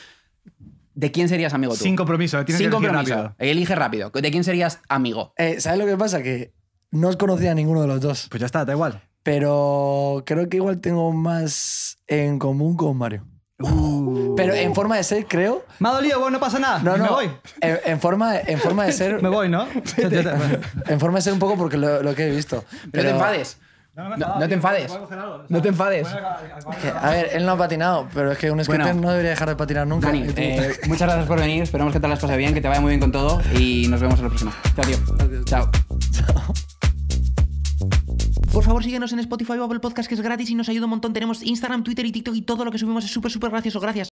¿De quién serías amigo tú? Sin compromiso, tienes Sin que compromiso. Rápido. Elige rápido. ¿De quién serías amigo? Eh, ¿Sabes lo que pasa? Que no os conocía a ninguno de los dos. Pues ya está, da igual. Pero creo que igual tengo más en común con Mario. Uh. Pero en forma de ser, creo. Me ha dolido, bueno, no pasa nada. No, no. Me voy. En, forma, en forma de ser. me voy, ¿no? en forma de ser un poco porque lo, que he visto. Pero, no te enfades. No, te enfades. No te enfades. A ver, él no ha patinado, pero es que un skater no debería dejar de patinar nunca. Eh, eh, muchas gracias por venir. Esperamos que te las pase bien, que te vaya muy bien con todo y nos vemos en la próxima. Chao, Chao. Por favor, síguenos en Spotify o Apple Podcast, que es gratis y nos ayuda un montón. Tenemos Instagram, Twitter y TikTok y todo lo que subimos es súper, súper gracioso. Gracias.